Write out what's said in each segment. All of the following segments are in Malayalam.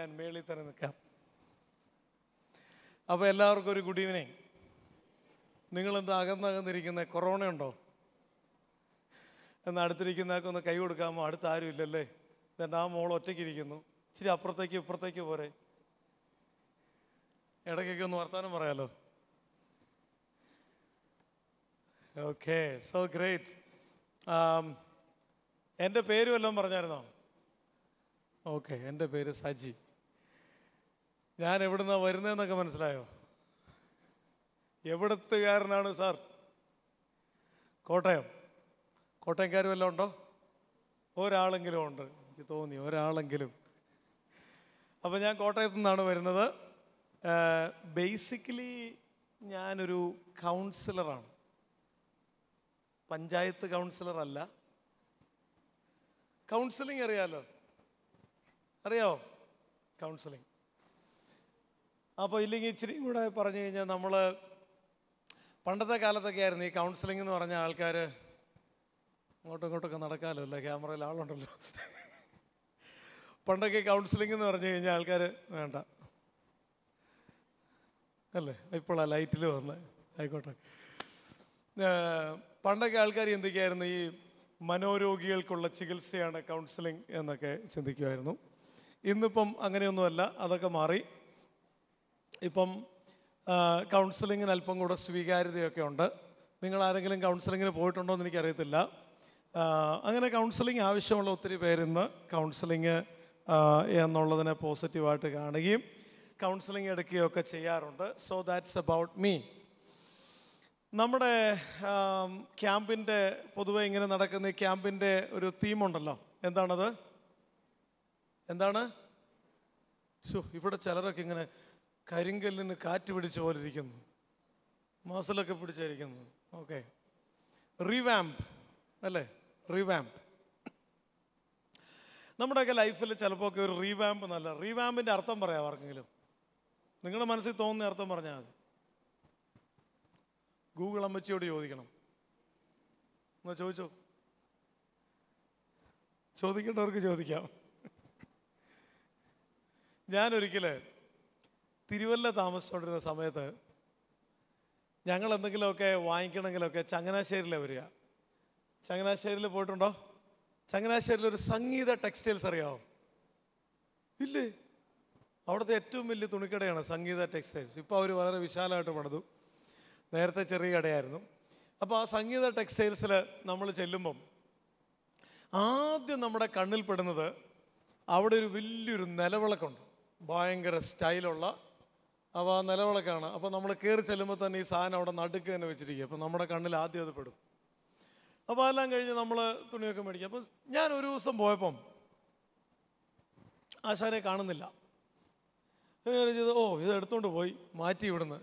ഞാൻ മേളിൽ തന്നെ നിൽക്കാം അപ്പോൾ എല്ലാവർക്കും ഒരു ഗുഡ് ഈവനിങ് നിങ്ങളെന്താ അകന്നകന്നിരിക്കുന്ന കൊറോണ ഉണ്ടോ എന്നാൽ അടുത്തിരിക്കുന്നതൊക്കെ ഒന്ന് കൈ കൊടുക്കാമോ അടുത്ത് ആരും ഇല്ലല്ലേ എന്നിട്ട് ആ മോൾ ഇരിക്കുന്നു ഇച്ചിരി അപ്പുറത്തേക്ക് ഇപ്പുറത്തേക്ക് പോരെ ഇടയ്ക്കൊക്കെ ഒന്ന് വർത്തമാനം പറയാലോ ഓക്കെ സോ ഗ്രേറ്റ് എൻ്റെ പേരും എല്ലാം പറഞ്ഞായിരുന്നോ ഓക്കെ എൻ്റെ പേര് സജി ഞാൻ എവിടുന്നാ വരുന്നതെന്നൊക്കെ മനസ്സിലായോ എവിടത്തുകാരനാണ് സാർ കോട്ടയം കോട്ടയംകാർ വല്ലതും ഉണ്ടോ ഒരാളെങ്കിലും ഉണ്ട് എനിക്ക് തോന്നി ഒരാളെങ്കിലും അപ്പോൾ ഞാൻ കോട്ടയത്തു നിന്നാണ് വരുന്നത് ബേസിക്കലി ഞാനൊരു കൗൺസിലറാണ് പഞ്ചായത്ത് കൗൺസിലറല്ല കൗൺസിലിംഗ് അറിയാലോ അറിയോ കൗൺസിലിംഗ് അപ്പോൾ ഇല്ലെങ്കിൽ ഇച്ചിരി കൂടെ പറഞ്ഞു കഴിഞ്ഞാൽ നമ്മൾ പണ്ടത്തെ കാലത്തൊക്കെ ആയിരുന്നു ഈ കൗൺസിലിംഗ് എന്ന് പറഞ്ഞ ആൾക്കാർ അങ്ങോട്ടും ഇങ്ങോട്ടൊക്കെ നടക്കാമല്ലോ അല്ലേ ക്യാമറയിൽ ആളുണ്ടല്ലോ പണ്ടൊക്കെ കൗൺസിലിംഗ് എന്ന് പറഞ്ഞു കഴിഞ്ഞാൽ ആൾക്കാർ വേണ്ട അല്ലേ ഇപ്പോഴാണ് ലൈറ്റിൽ വന്ന് ആയിക്കോട്ടെ പണ്ടൊക്കെ ആൾക്കാർ എന്തൊക്കെയായിരുന്നു ഈ മനോരോഗികൾക്കുള്ള ചികിത്സയാണ് കൗൺസിലിംഗ് എന്നൊക്കെ ചിന്തിക്കുമായിരുന്നു ഇന്നിപ്പം അങ്ങനെയൊന്നുമല്ല അതൊക്കെ മാറി ഇപ്പം കൗൺസിലിങ്ങിന് അല്പം കൂടെ സ്വീകാര്യതയൊക്കെ ഉണ്ട് നിങ്ങൾ ആരെങ്കിലും കൗൺസിലിങ്ങിന് പോയിട്ടുണ്ടോ എന്ന് എനിക്കറിയത്തില്ല അങ്ങനെ കൗൺസിലിംഗ് ആവശ്യമുള്ള ഒത്തിരി പേരിന്ന് കൗൺസിലിങ് എന്നുള്ളതിനെ പോസിറ്റീവായിട്ട് കാണുകയും കൗൺസിലിംഗ് എടുക്കുകയൊക്കെ ചെയ്യാറുണ്ട് സോ ദാറ്റ്സ് അബൌട്ട് മീ നമ്മുടെ ക്യാമ്പിൻ്റെ പൊതുവെ ഇങ്ങനെ നടക്കുന്ന ഈ ക്യാമ്പിൻ്റെ ഒരു തീമുണ്ടല്ലോ എന്താണത് എന്താണ് ഷോ ഇവിടെ ചിലരൊക്കെ ഇങ്ങനെ കരിങ്കല്ലിന് കാറ്റ് പിടിച്ച പോലെ ഇരിക്കുന്നു മസിലൊക്കെ പിടിച്ചിരിക്കുന്നു ഓക്കെ റിവാംപ് അല്ലേ റിവാംപ് നമ്മുടെയൊക്കെ ലൈഫിൽ ചിലപ്പോൾ ഒക്കെ ഒരു റീവാമ്പ് നല്ല റീവാമ്പിൻ്റെ അർത്ഥം പറയാം ആർക്കെങ്കിലും നിങ്ങളുടെ മനസ്സിൽ തോന്നുന്ന അർത്ഥം പറഞ്ഞാൽ മതി ഗൂഗിൾ അമ്മച്ചിയോട് ചോദിക്കണം എന്നാ ചോദിച്ചോ ചോദിക്കേണ്ടവർക്ക് ചോദിക്കാം ഞാനൊരിക്കൽ തിരുവല്ല താമസിച്ചുകൊണ്ടിരുന്ന സമയത്ത് ഞങ്ങൾ എന്തെങ്കിലുമൊക്കെ വാങ്ങിക്കണമെങ്കിലൊക്കെ ചങ്ങനാശ്ശേരിയിലെ വരിക ചങ്ങനാശ്ശേരിയിൽ പോയിട്ടുണ്ടോ ചങ്ങനാശ്ശേരിയിൽ ഒരു സംഗീത ടെക്സ്റ്റൈൽസ് അറിയാമോ ഇല്ലേ അവിടുത്തെ ഏറ്റവും വലിയ തുണിക്കടയാണ് സംഗീത ടെക്സ്റ്റൈൽസ് ഇപ്പോൾ അവർ വളരെ വിശാലമായിട്ട് പണിതു നേരത്തെ ചെറിയ കടയായിരുന്നു അപ്പോൾ ആ സംഗീത ടെക്സ്റ്റൈൽസിൽ നമ്മൾ ചെല്ലുമ്പം ആദ്യം നമ്മുടെ കണ്ണിൽ പെടുന്നത് അവിടെ ഒരു വലിയൊരു നിലവിളക്കുണ്ട് ഭയങ്കര സ്റ്റൈലുള്ള അവ നിലവിളക്കാണ് അപ്പോൾ നമ്മൾ കയറി ചെല്ലുമ്പോൾ തന്നെ ഈ സാധനം അവിടെ നടുക്ക് തന്നെ വെച്ചിരിക്കുക അപ്പോൾ നമ്മുടെ കണ്ണിൽ ആദ്യം അത് പെടും അപ്പോൾ അതെല്ലാം കഴിഞ്ഞ് നമ്മൾ തുണിയൊക്കെ മേടിക്കും അപ്പോൾ ഞാൻ ഒരു ദിവസം പോയപ്പം ആശാനെ കാണുന്നില്ല ചെയ്ത് ഓ ഇത് എടുത്തുകൊണ്ട് പോയി മാറ്റി ഇവിടുന്ന്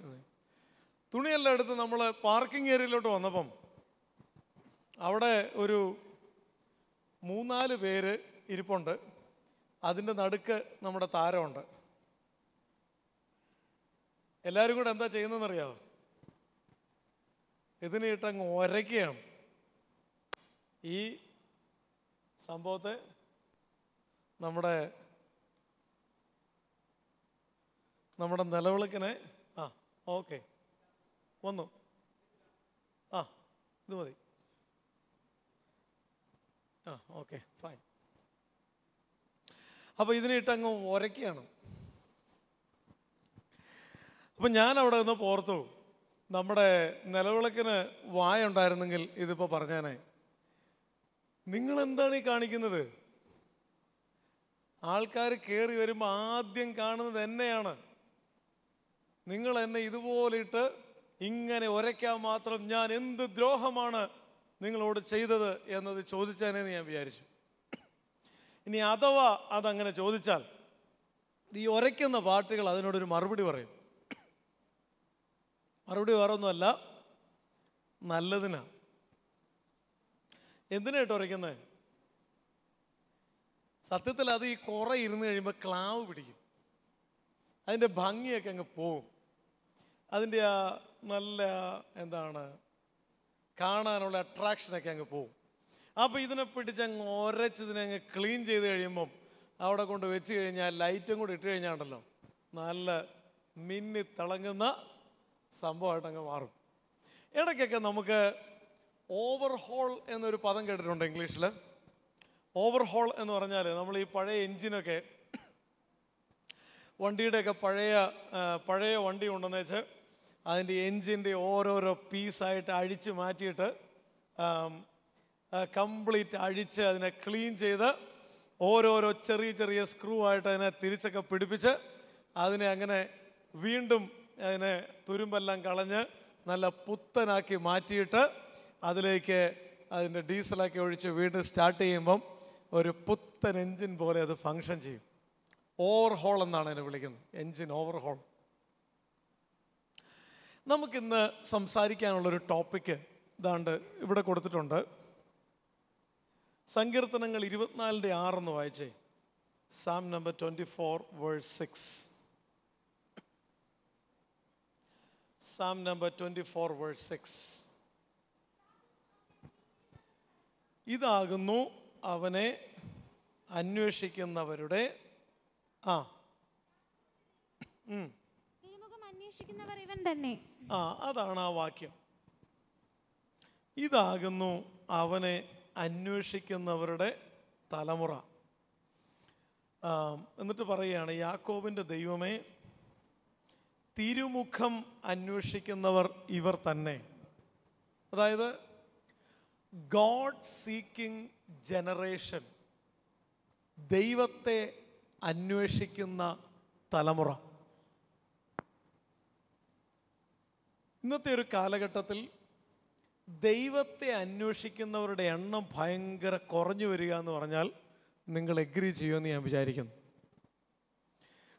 തുണിയെല്ലാം എടുത്ത് നമ്മൾ പാർക്കിംഗ് ഏരിയയിലോട്ട് വന്നപ്പം അവിടെ ഒരു മൂന്നാല് പേര് ഇരിപ്പുണ്ട് അതിൻ്റെ നടുക്ക് നമ്മുടെ താരമുണ്ട് എല്ലാവരും കൂടെ എന്താ ചെയ്യുന്നതെന്നറിയാമോ ഇതിനെ ഇട്ടങ്ങ് ഒരക്കുകയാണ് ഈ സംഭവത്തെ നമ്മുടെ നമ്മുടെ നിലവിളക്കിനെ ആ ഓക്കെ വന്നു ആ ഇത് മതി ആ ഓക്കെ ഫൈൻ അപ്പോൾ ഇതിനിട്ട് അങ്ങ് ഉരയ്ക്കുകയാണ് അപ്പം ഞാൻ അവിടെ നിന്ന് പോർത്തു നമ്മുടെ നിലവിളക്കിന് വായ ഉണ്ടായിരുന്നെങ്കിൽ ഇതിപ്പോൾ പറഞ്ഞേനെ നിങ്ങൾ എന്താണ് ഈ കാണിക്കുന്നത് ആൾക്കാർ കയറി വരുമ്പോൾ ആദ്യം കാണുന്നത് എന്നെയാണ് നിങ്ങൾ എന്നെ ഇതുപോലെ ഇട്ട് ഇങ്ങനെ ഒരയ്ക്കാൻ മാത്രം ഞാൻ എന്ത് ദ്രോഹമാണ് നിങ്ങളോട് ചെയ്തത് എന്നത് ചോദിച്ചതിനെന്ന് ഞാൻ വിചാരിച്ചു ഇനി അഥവാ അതങ്ങനെ ചോദിച്ചാൽ ഈ ഒരയ്ക്കുന്ന പാർട്ടികൾ അതിനോടൊരു മറുപടി പറയും മറുപടി വേറെ ഒന്നുമല്ല നല്ലതിനാ എന്തിനായിട്ട് ഉറയ്ക്കുന്നത് സത്യത്തിൽ അത് ഈ കുറ ഇരുന്ന് കഴിയുമ്പോൾ ക്ലാവ് പിടിക്കും അതിൻ്റെ ഭംഗിയൊക്കെ അങ്ങ് പോവും അതിൻ്റെ ആ നല്ല എന്താണ് കാണാനുള്ള അട്രാക്ഷനൊക്കെ അങ്ങ് പോവും അപ്പോൾ ഇതിനെ പിടിച്ച് അങ്ങ് ഒരച്ച് ഇതിനങ്ങ് അങ്ങ് ക്ലീൻ ചെയ്ത് കഴിയുമ്പം അവിടെ കൊണ്ട് വെച്ച് കഴിഞ്ഞാൽ ലൈറ്റും കൂടി ഇട്ട് കഴിഞ്ഞാണ്ടല്ലോ നല്ല മിന്നി തിളങ്ങുന്ന സംഭവമായിട്ട് അങ്ങ് മാറും ഇടയ്ക്കൊക്കെ നമുക്ക് ഓവർഹോൾ എന്നൊരു പദം കേട്ടിട്ടുണ്ട് ഇംഗ്ലീഷിൽ ഓവർഹോൾ എന്ന് പറഞ്ഞാൽ നമ്മൾ ഈ പഴയ എൻജിനൊക്കെ വണ്ടിയുടെയൊക്കെ പഴയ പഴയ വണ്ടി ഉണ്ടെന്ന് വെച്ച് അതിൻ്റെ എൻജിൻ്റെ ഓരോരോ പീസായിട്ട് അഴിച്ച് മാറ്റിയിട്ട് കംപ്ലീറ്റ് അഴിച്ച് അതിനെ ക്ലീൻ ചെയ്ത് ഓരോരോ ചെറിയ ചെറിയ സ്ക്രൂ ആയിട്ട് അതിനെ തിരിച്ചൊക്കെ പിടിപ്പിച്ച് അതിനെ അങ്ങനെ വീണ്ടും അതിനെ തുരുമ്പെല്ലാം കളഞ്ഞ് നല്ല പുത്തനാക്കി മാറ്റിയിട്ട് അതിലേക്ക് അതിൻ്റെ ഡീസലാക്കി ഒഴിച്ച് വീണ്ടും സ്റ്റാർട്ട് ചെയ്യുമ്പം ഒരു പുത്തൻ എൻജിൻ പോലെ അത് ഫങ്ഷൻ ചെയ്യും ഓവർഹോൾ എന്നാണ് അതിനെ വിളിക്കുന്നത് എൻജിൻ ഓവർഹോൾ നമുക്കിന്ന് സംസാരിക്കാനുള്ളൊരു ടോപ്പിക്ക് ഇതാണ്ട് ഇവിടെ കൊടുത്തിട്ടുണ്ട് സങ്കീർത്തനങ്ങൾ ഇരുപത്തിനാലിൻ്റെ ആറെന്ന് വായിച്ചേ psalm number twenty four verse six psalm number twenty four verse six ഇതാകുന്നു അവനെ അന്വേഷിക്കുന്നവരുടെ ആ അതാണ് ആ വാക്യം ഇതാകുന്നു അവനെ അന്വേഷിക്കുന്നവരുടെ തലമുറ എന്നിട്ട് പറയുകയാണ് യാക്കോബിൻ്റെ ദൈവമേ തിരുമുഖം അന്വേഷിക്കുന്നവർ ഇവർ തന്നെ അതായത് ഗോഡ് സീക്കിംഗ് ജനറേഷൻ ദൈവത്തെ അന്വേഷിക്കുന്ന തലമുറ ഇന്നത്തെ ഒരു കാലഘട്ടത്തിൽ ദൈവത്തെ അന്വേഷിക്കുന്നവരുടെ എണ്ണം ഭയങ്കര കുറഞ്ഞു വരിക എന്ന് പറഞ്ഞാൽ നിങ്ങൾ എഗ്രി ചെയ്യുമെന്ന് ഞാൻ വിചാരിക്കുന്നു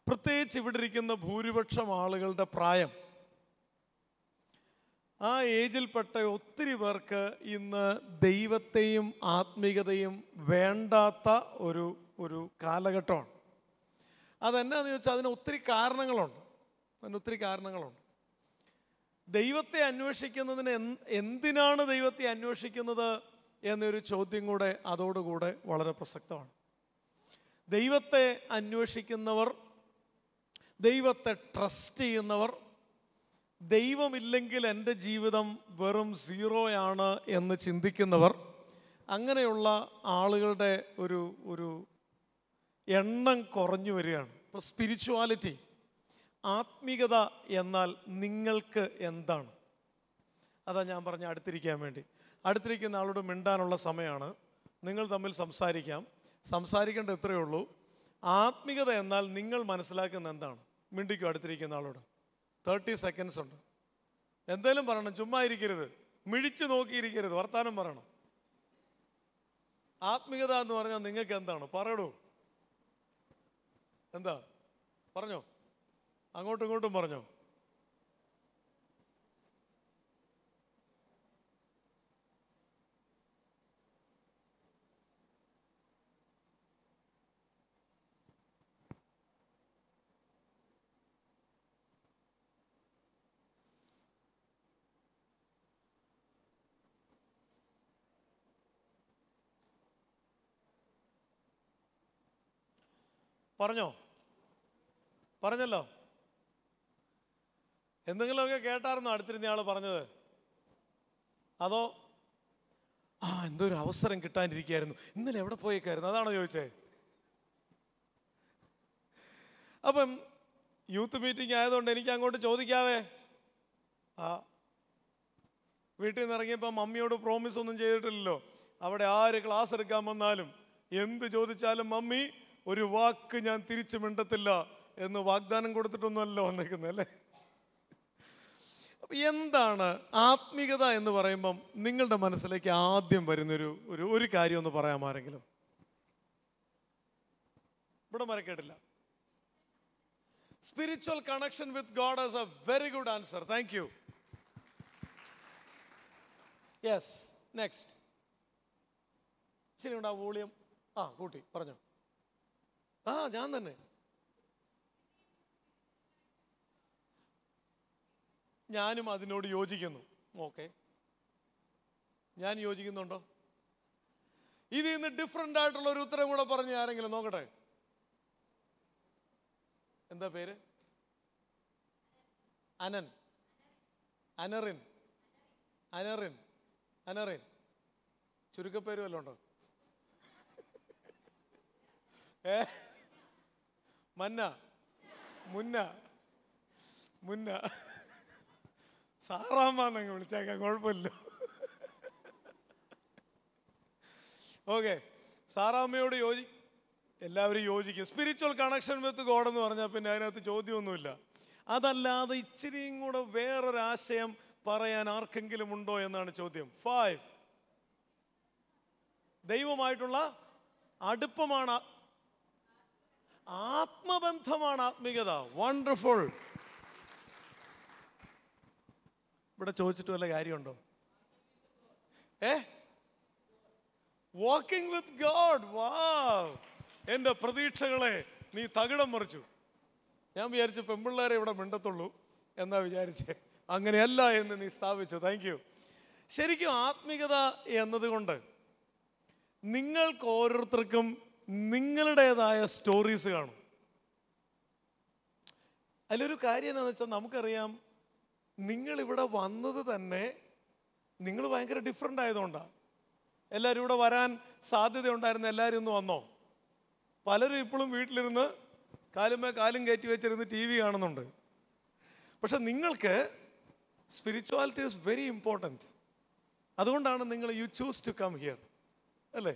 പ്രത്യേകിച്ച് ഇവിടെ ഇരിക്കുന്ന ഭൂരിപക്ഷം ആളുകളുടെ പ്രായം ആ ഏജിൽപ്പെട്ട ഒത്തിരി പേർക്ക് ഇന്ന് ദൈവത്തെയും ആത്മീകതയും വേണ്ടാത്ത ഒരു ഒരു കാലഘട്ടമാണ് അതെന്നാന്ന് ചോദിച്ചാൽ അതിന് ഒത്തിരി കാരണങ്ങളുണ്ട് അതിന് ഒത്തിരി കാരണങ്ങളുണ്ട് ദൈവത്തെ അന്വേഷിക്കുന്നതിന് എന്തിനാണ് ദൈവത്തെ അന്വേഷിക്കുന്നത് എന്നൊരു ചോദ്യം കൂടെ അതോടുകൂടെ വളരെ പ്രസക്തമാണ് ദൈവത്തെ അന്വേഷിക്കുന്നവർ ദൈവത്തെ ട്രസ്റ്റ് ചെയ്യുന്നവർ ദൈവമില്ലെങ്കിൽ എൻ്റെ ജീവിതം വെറും സീറോയാണ് എന്ന് ചിന്തിക്കുന്നവർ അങ്ങനെയുള്ള ആളുകളുടെ ഒരു ഒരു എണ്ണം കുറഞ്ഞു വരികയാണ് ഇപ്പോൾ സ്പിരിച്വാലിറ്റി ആത്മീകത എന്നാൽ നിങ്ങൾക്ക് എന്താണ് അതാ ഞാൻ പറഞ്ഞ അടുത്തിരിക്കാൻ വേണ്ടി അടുത്തിരിക്കുന്ന ആളോട് മിണ്ടാനുള്ള സമയമാണ് നിങ്ങൾ തമ്മിൽ സംസാരിക്കാം സംസാരിക്കേണ്ട ഇത്രയേ ഉള്ളൂ ആത്മീകത എന്നാൽ നിങ്ങൾ മനസ്സിലാക്കുന്ന എന്താണ് മിണ്ടിക്കും അടുത്തിരിക്കുന്ന ആളോട് തേർട്ടി സെക്കൻഡ്സ് ഉണ്ട് എന്തേലും പറയണം ചുമ്മാ ഇരിക്കരുത് മിഴിച്ചു നോക്കിയിരിക്കരുത് വർത്താനം പറയണം ആത്മീകത എന്ന് പറഞ്ഞാൽ നിങ്ങൾക്ക് എന്താണ് പറയടൂ എന്താ പറഞ്ഞോ അങ്ങോട്ടും ഇങ്ങോട്ടും പറഞ്ഞു പറഞ്ഞോ പറഞ്ഞല്ലോ എന്തെങ്കിലുമൊക്കെ കേട്ടായിരുന്നോ അടുത്തിരുന്ന ആൾ പറഞ്ഞത് അതോ ആ എന്തോ ഒരു അവസരം കിട്ടാനിരിക്കുകയായിരുന്നു ഇന്നലെ എവിടെ പോയേക്കായിരുന്നു അതാണോ ചോദിച്ചേ അപ്പം യൂത്ത് മീറ്റിംഗ് ആയതുകൊണ്ട് എനിക്ക് അങ്ങോട്ട് ചോദിക്കാവേ ആ വീട്ടിൽ നിന്ന് ഇറങ്ങിയപ്പോൾ മമ്മിയോട് പ്രോമിസ് ഒന്നും ചെയ്തിട്ടില്ലല്ലോ അവിടെ ആര് ക്ലാസ് എടുക്കാൻ വന്നാലും എന്ത് ചോദിച്ചാലും മമ്മി ഒരു വാക്ക് ഞാൻ തിരിച്ചു മിണ്ടത്തില്ല എന്ന് വാഗ്ദാനം കൊടുത്തിട്ടൊന്നുമല്ല വന്നേക്കുന്നല്ലേ എന്താണ് ആത്മീകത എന്ന് പറയുമ്പം നിങ്ങളുടെ മനസ്സിലേക്ക് ആദ്യം വരുന്നൊരു ഒരു ഒരു കാര്യം ഒന്ന് പറയാമാരെങ്കിലും ഇവിടെ മരക്കേട്ടില്ല കേട്ടില്ല spiritual connection with God as a very good answer thank you yes next ശരി ഉണ്ടാവും വോളിയം ആ കൂട്ടി പറഞ്ഞു ആ ഞാൻ തന്നെ ഞാനും അതിനോട് യോജിക്കുന്നു ഓക്കെ ഞാൻ യോജിക്കുന്നുണ്ടോ ഇതിൽ നിന്ന് ഡിഫറെൻ്റ് ആയിട്ടുള്ള ഒരു ഉത്തരം കൂടെ പറഞ്ഞ് ആരെങ്കിലും നോക്കട്ടെ എന്താ പേര് അനൻ അനറിൻ അനറിൻ അനറിൻ ചുരുക്കപ്പേര് വല്ലതും ഉണ്ടോ ഏ മന്ന മുന്ന മുന്ന സാറാമ്മന്നങ്ങ് വിളിച്ചേക്കാം കുഴപ്പമില്ല ഓക്കെ സാറാമ്മയോട് യോജി എല്ലാവരും യോജിക്കും സ്പിരിച്വൽ കണക്ഷൻ വിത്ത് ഗോഡ് എന്ന് പറഞ്ഞാൽ പിന്നെ അതിനകത്ത് ചോദ്യമൊന്നുമില്ല അതല്ലാതെ ഇച്ചിരിയും കൂടെ വേറൊരാശയം പറയാൻ ആർക്കെങ്കിലും ഉണ്ടോ എന്നാണ് ചോദ്യം ഫൈവ് ദൈവമായിട്ടുള്ള അടുപ്പമാണ് ആത്മബന്ധമാണ് ആത്മികത വണ്ടർഫുൾ ഇവിടെ ചോദിച്ചിട്ട് വല്ല കാര്യമുണ്ടോ ഏ വാക്കിംഗ് വിത്ത് ഗോഡ് വാ എൻ്റെ പ്രതീക്ഷകളെ നീ തകിടം മറിച്ചു ഞാൻ വിചാരിച്ചു പെമ്പിള്ളേരെ ഇവിടെ മിണ്ടത്തുള്ളൂ എന്നാ വിചാരിച്ചേ അങ്ങനെയല്ല എന്ന് നീ സ്ഥാപിച്ചു താങ്ക് യു ശരിക്കും ആത്മീകത എന്നതുകൊണ്ട് നിങ്ങൾക്ക് ഓരോരുത്തർക്കും നിങ്ങളുടേതായ സ്റ്റോറീസ് കാണും അതിലൊരു കാര്യം എന്താണെന്ന് വെച്ചാൽ നമുക്കറിയാം നിങ്ങളിവിടെ വന്നത് തന്നെ നിങ്ങൾ ഭയങ്കര ഡിഫറെൻ്റ് ആയതുകൊണ്ടാണ് എല്ലാവരും ഇവിടെ വരാൻ സാധ്യതയുണ്ടായിരുന്ന എല്ലാവരും ഒന്ന് വന്നോ പലരും ഇപ്പോഴും വീട്ടിലിരുന്ന് കാലുമേ കാലും കയറ്റി വെച്ചിരുന്ന് ടി വി കാണുന്നുണ്ട് പക്ഷെ നിങ്ങൾക്ക് സ്പിരിച്വാലിറ്റി ഈസ് വെരി ഇമ്പോർട്ടൻറ്റ് അതുകൊണ്ടാണ് നിങ്ങൾ you choose to come here അല്ലേ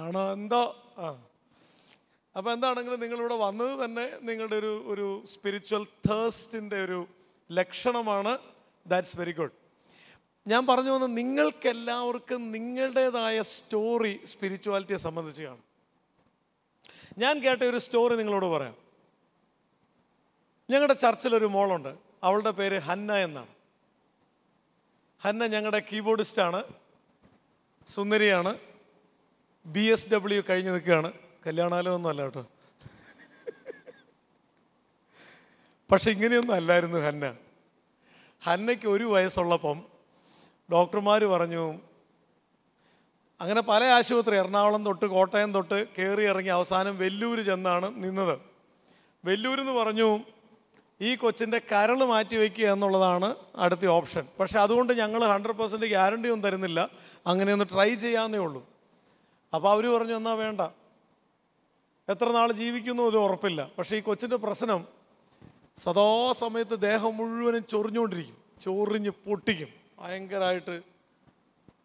ആണോ എന്തോ ആ അപ്പോൾ എന്താണെങ്കിലും നിങ്ങളിവിടെ വന്നത് തന്നെ നിങ്ങളുടെ ഒരു ഒരു സ്പിരിച്വൽ തേഴ്സ്റ്റിൻ്റെ ഒരു ലക്ഷണമാണ് ദാറ്റ്സ് വെരി ഗുഡ് ഞാൻ പറഞ്ഞു വന്ന നിങ്ങൾക്കെല്ലാവർക്കും നിങ്ങളുടേതായ സ്റ്റോറി സ്പിരിച്വാലിറ്റിയെ സംബന്ധിച്ച് കാണും ഞാൻ കേട്ട ഒരു സ്റ്റോറി നിങ്ങളോട് പറയാം ഞങ്ങളുടെ ചർച്ചിലൊരു മോളുണ്ട് അവളുടെ പേര് ഹന്ന എന്നാണ് ഹന്ന ഞങ്ങളുടെ കീബോർഡിസ്റ്റാണ് സുന്ദരിയാണ് ബി എസ് ഡബ്ല്യു കഴിഞ്ഞ് നിൽക്കുകയാണ് കല്യാണാലയമൊന്നും അല്ല കേട്ടോ പക്ഷെ ഇങ്ങനെയൊന്നും അല്ലായിരുന്നു ഹന്ന ഹന്നയ്ക്ക് ഒരു വയസ്സുള്ളപ്പം ഡോക്ടർമാർ പറഞ്ഞു അങ്ങനെ പല ആശുപത്രി എറണാകുളം തൊട്ട് കോട്ടയം തൊട്ട് കയറി ഇറങ്ങി അവസാനം വെല്ലൂര് ചെന്നാണ് നിന്നത് വെല്ലൂരെന്ന് പറഞ്ഞു ഈ കൊച്ചിൻ്റെ കരൾ മാറ്റി വയ്ക്കുക എന്നുള്ളതാണ് അടുത്ത ഓപ്ഷൻ പക്ഷെ അതുകൊണ്ട് ഞങ്ങൾ ഹൺഡ്രഡ് പെർസെൻറ്റ് ഗ്യാരണ്ടി ഒന്നും തരുന്നില്ല അങ്ങനെയൊന്ന് ട്രൈ ചെയ്യാമെന്നേ ഉള്ളൂ അപ്പോൾ അവർ പറഞ്ഞു എന്നാൽ വേണ്ട എത്ര നാൾ ജീവിക്കുന്നു ഒരു ഉറപ്പില്ല പക്ഷേ ഈ കൊച്ചിൻ്റെ പ്രശ്നം സദാസമയത്ത് ദേഹം മുഴുവനും ചൊറിഞ്ഞുകൊണ്ടിരിക്കും ചൊറിഞ്ഞ് പൊട്ടിക്കും ഭയങ്കരമായിട്ട്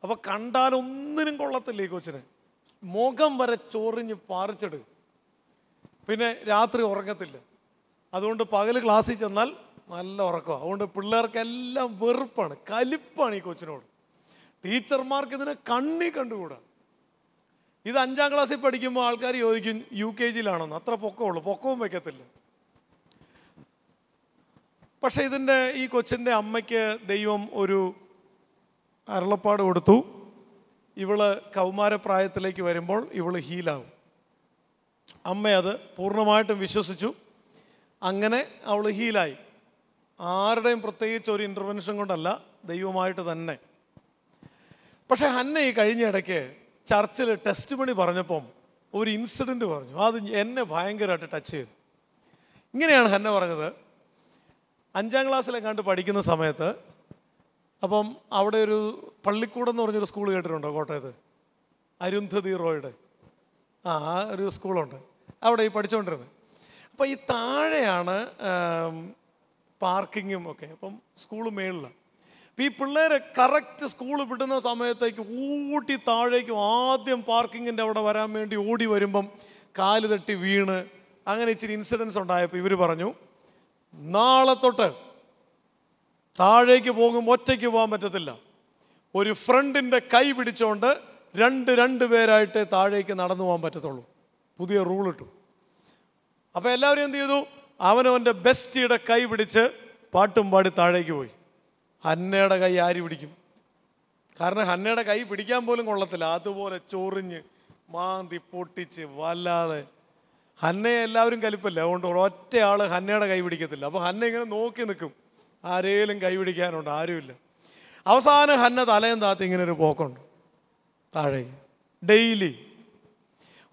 അപ്പോൾ കണ്ടാൽ ഒന്നിനും കൊള്ളത്തില്ല ഈ കൊച്ചിന് മുഖം വരെ ചൊറിഞ്ഞ് പാറിച്ചെടുക്കും പിന്നെ രാത്രി ഉറങ്ങത്തില്ല അതുകൊണ്ട് പകൽ ക്ലാസ്സിൽ ചെന്നാൽ നല്ല ഉറക്കമാണ് അതുകൊണ്ട് പിള്ളേർക്കെല്ലാം വെറുപ്പാണ് കലിപ്പാണ് ഈ കൊച്ചിനോട് ടീച്ചർമാർക്ക് ഇതിനെ കണ്ണി കണ്ടുകൂടാ ഇത് അഞ്ചാം ക്ലാസ്സിൽ പഠിക്കുമ്പോൾ ആൾക്കാർ ചോദിക്കും യു കെ ജിയിലാണെന്ന് അത്ര പൊക്കമുള്ളൂ പൊക്കവും വയ്ക്കത്തില്ല പക്ഷെ ഇതിൻ്റെ ഈ കൊച്ചിൻ്റെ അമ്മയ്ക്ക് ദൈവം ഒരു അരുളപ്പാട് കൊടുത്തു ഇവള് കൗമാരപ്രായത്തിലേക്ക് വരുമ്പോൾ ഇവള് ഹീലാവും അമ്മ അത് പൂർണ്ണമായിട്ടും വിശ്വസിച്ചു അങ്ങനെ അവൾ ഹീലായി ആരുടെയും പ്രത്യേകിച്ച് ഒരു ഇൻ്റർവെൻഷൻ കൊണ്ടല്ല ദൈവമായിട്ട് തന്നെ പക്ഷേ ഹന്ന ഈ കഴിഞ്ഞ ഇടയ്ക്ക് ചർച്ചിൽ ടെസ്റ്റ് മണി പറഞ്ഞപ്പം ഒരു ഇൻസിഡൻറ്റ് പറഞ്ഞു അത് എന്നെ ഭയങ്കരമായിട്ട് ടച്ച് ചെയ്തു ഇങ്ങനെയാണ് ഹന്ന പറഞ്ഞത് അഞ്ചാം ക്ലാസ്സിലെ കണ്ട് പഠിക്കുന്ന സമയത്ത് അപ്പം അവിടെ ഒരു പള്ളിക്കൂടം എന്ന് പറഞ്ഞൊരു സ്കൂൾ കേട്ടിട്ടുണ്ടോ കോട്ടയത്ത് അരുന്ധതി റോയുടെ ആ ഒരു സ്കൂളുണ്ട് അവിടെ ഈ പഠിച്ചുകൊണ്ടിരുന്നത് അപ്പോൾ ഈ താഴെയാണ് പാർക്കിങ്ങും ഒക്കെ അപ്പം സ്കൂൾ മേളിലാണ് ഈ പിള്ളേരെ കറക്റ്റ് സ്കൂൾ വിടുന്ന സമയത്തേക്ക് ഊട്ടി താഴേക്കും ആദ്യം പാർക്കിങ്ങിൻ്റെ അവിടെ വരാൻ വേണ്ടി ഓടി വരുമ്പം കാല് തട്ടി വീണ് അങ്ങനെ ഇച്ചിരി ഇൻസിഡൻസ് ഉണ്ടായപ്പോൾ ഇവർ പറഞ്ഞു നാളെ തൊട്ട് താഴേക്ക് പോകും ഒറ്റയ്ക്ക് പോകാൻ പറ്റത്തില്ല ഒരു ഫ്രണ്ടിൻ്റെ കൈ പിടിച്ചുകൊണ്ട് രണ്ട് രണ്ട് പേരായിട്ട് താഴേക്ക് നടന്നു പോകാൻ പറ്റത്തുള്ളൂ പുതിയ റൂൾ ഇട്ടു അപ്പോൾ എല്ലാവരും എന്ത് ചെയ്തു അവനവൻ്റെ ബെസ്റ്റിയുടെ കൈ പിടിച്ച് പാട്ടും പാടി താഴേക്ക് പോയി ഹന്നയുടെ കൈ ആര് പിടിക്കും കാരണം ഹന്നയുടെ കൈ പിടിക്കാൻ പോലും കൊള്ളത്തില്ല അതുപോലെ ചൊറിഞ്ഞ് മാന്തി പൊട്ടിച്ച് വല്ലാതെ ഹന്നയെ എല്ലാവരും കലിപ്പല്ല അതുകൊണ്ട് ഒറ്റയാൾ ഹന്നയുടെ കൈ പിടിക്കത്തില്ല അപ്പോൾ ഹന്ന ഇങ്ങനെ നോക്കി നിൽക്കും ആരേലും കൈ പിടിക്കാനുണ്ട് ആരുമില്ല അവസാനം ഹന്ന തലയും താത്തി ഇങ്ങനെ ഒരു പോക്കുണ്ട് താഴേക്ക് ഡെയിലി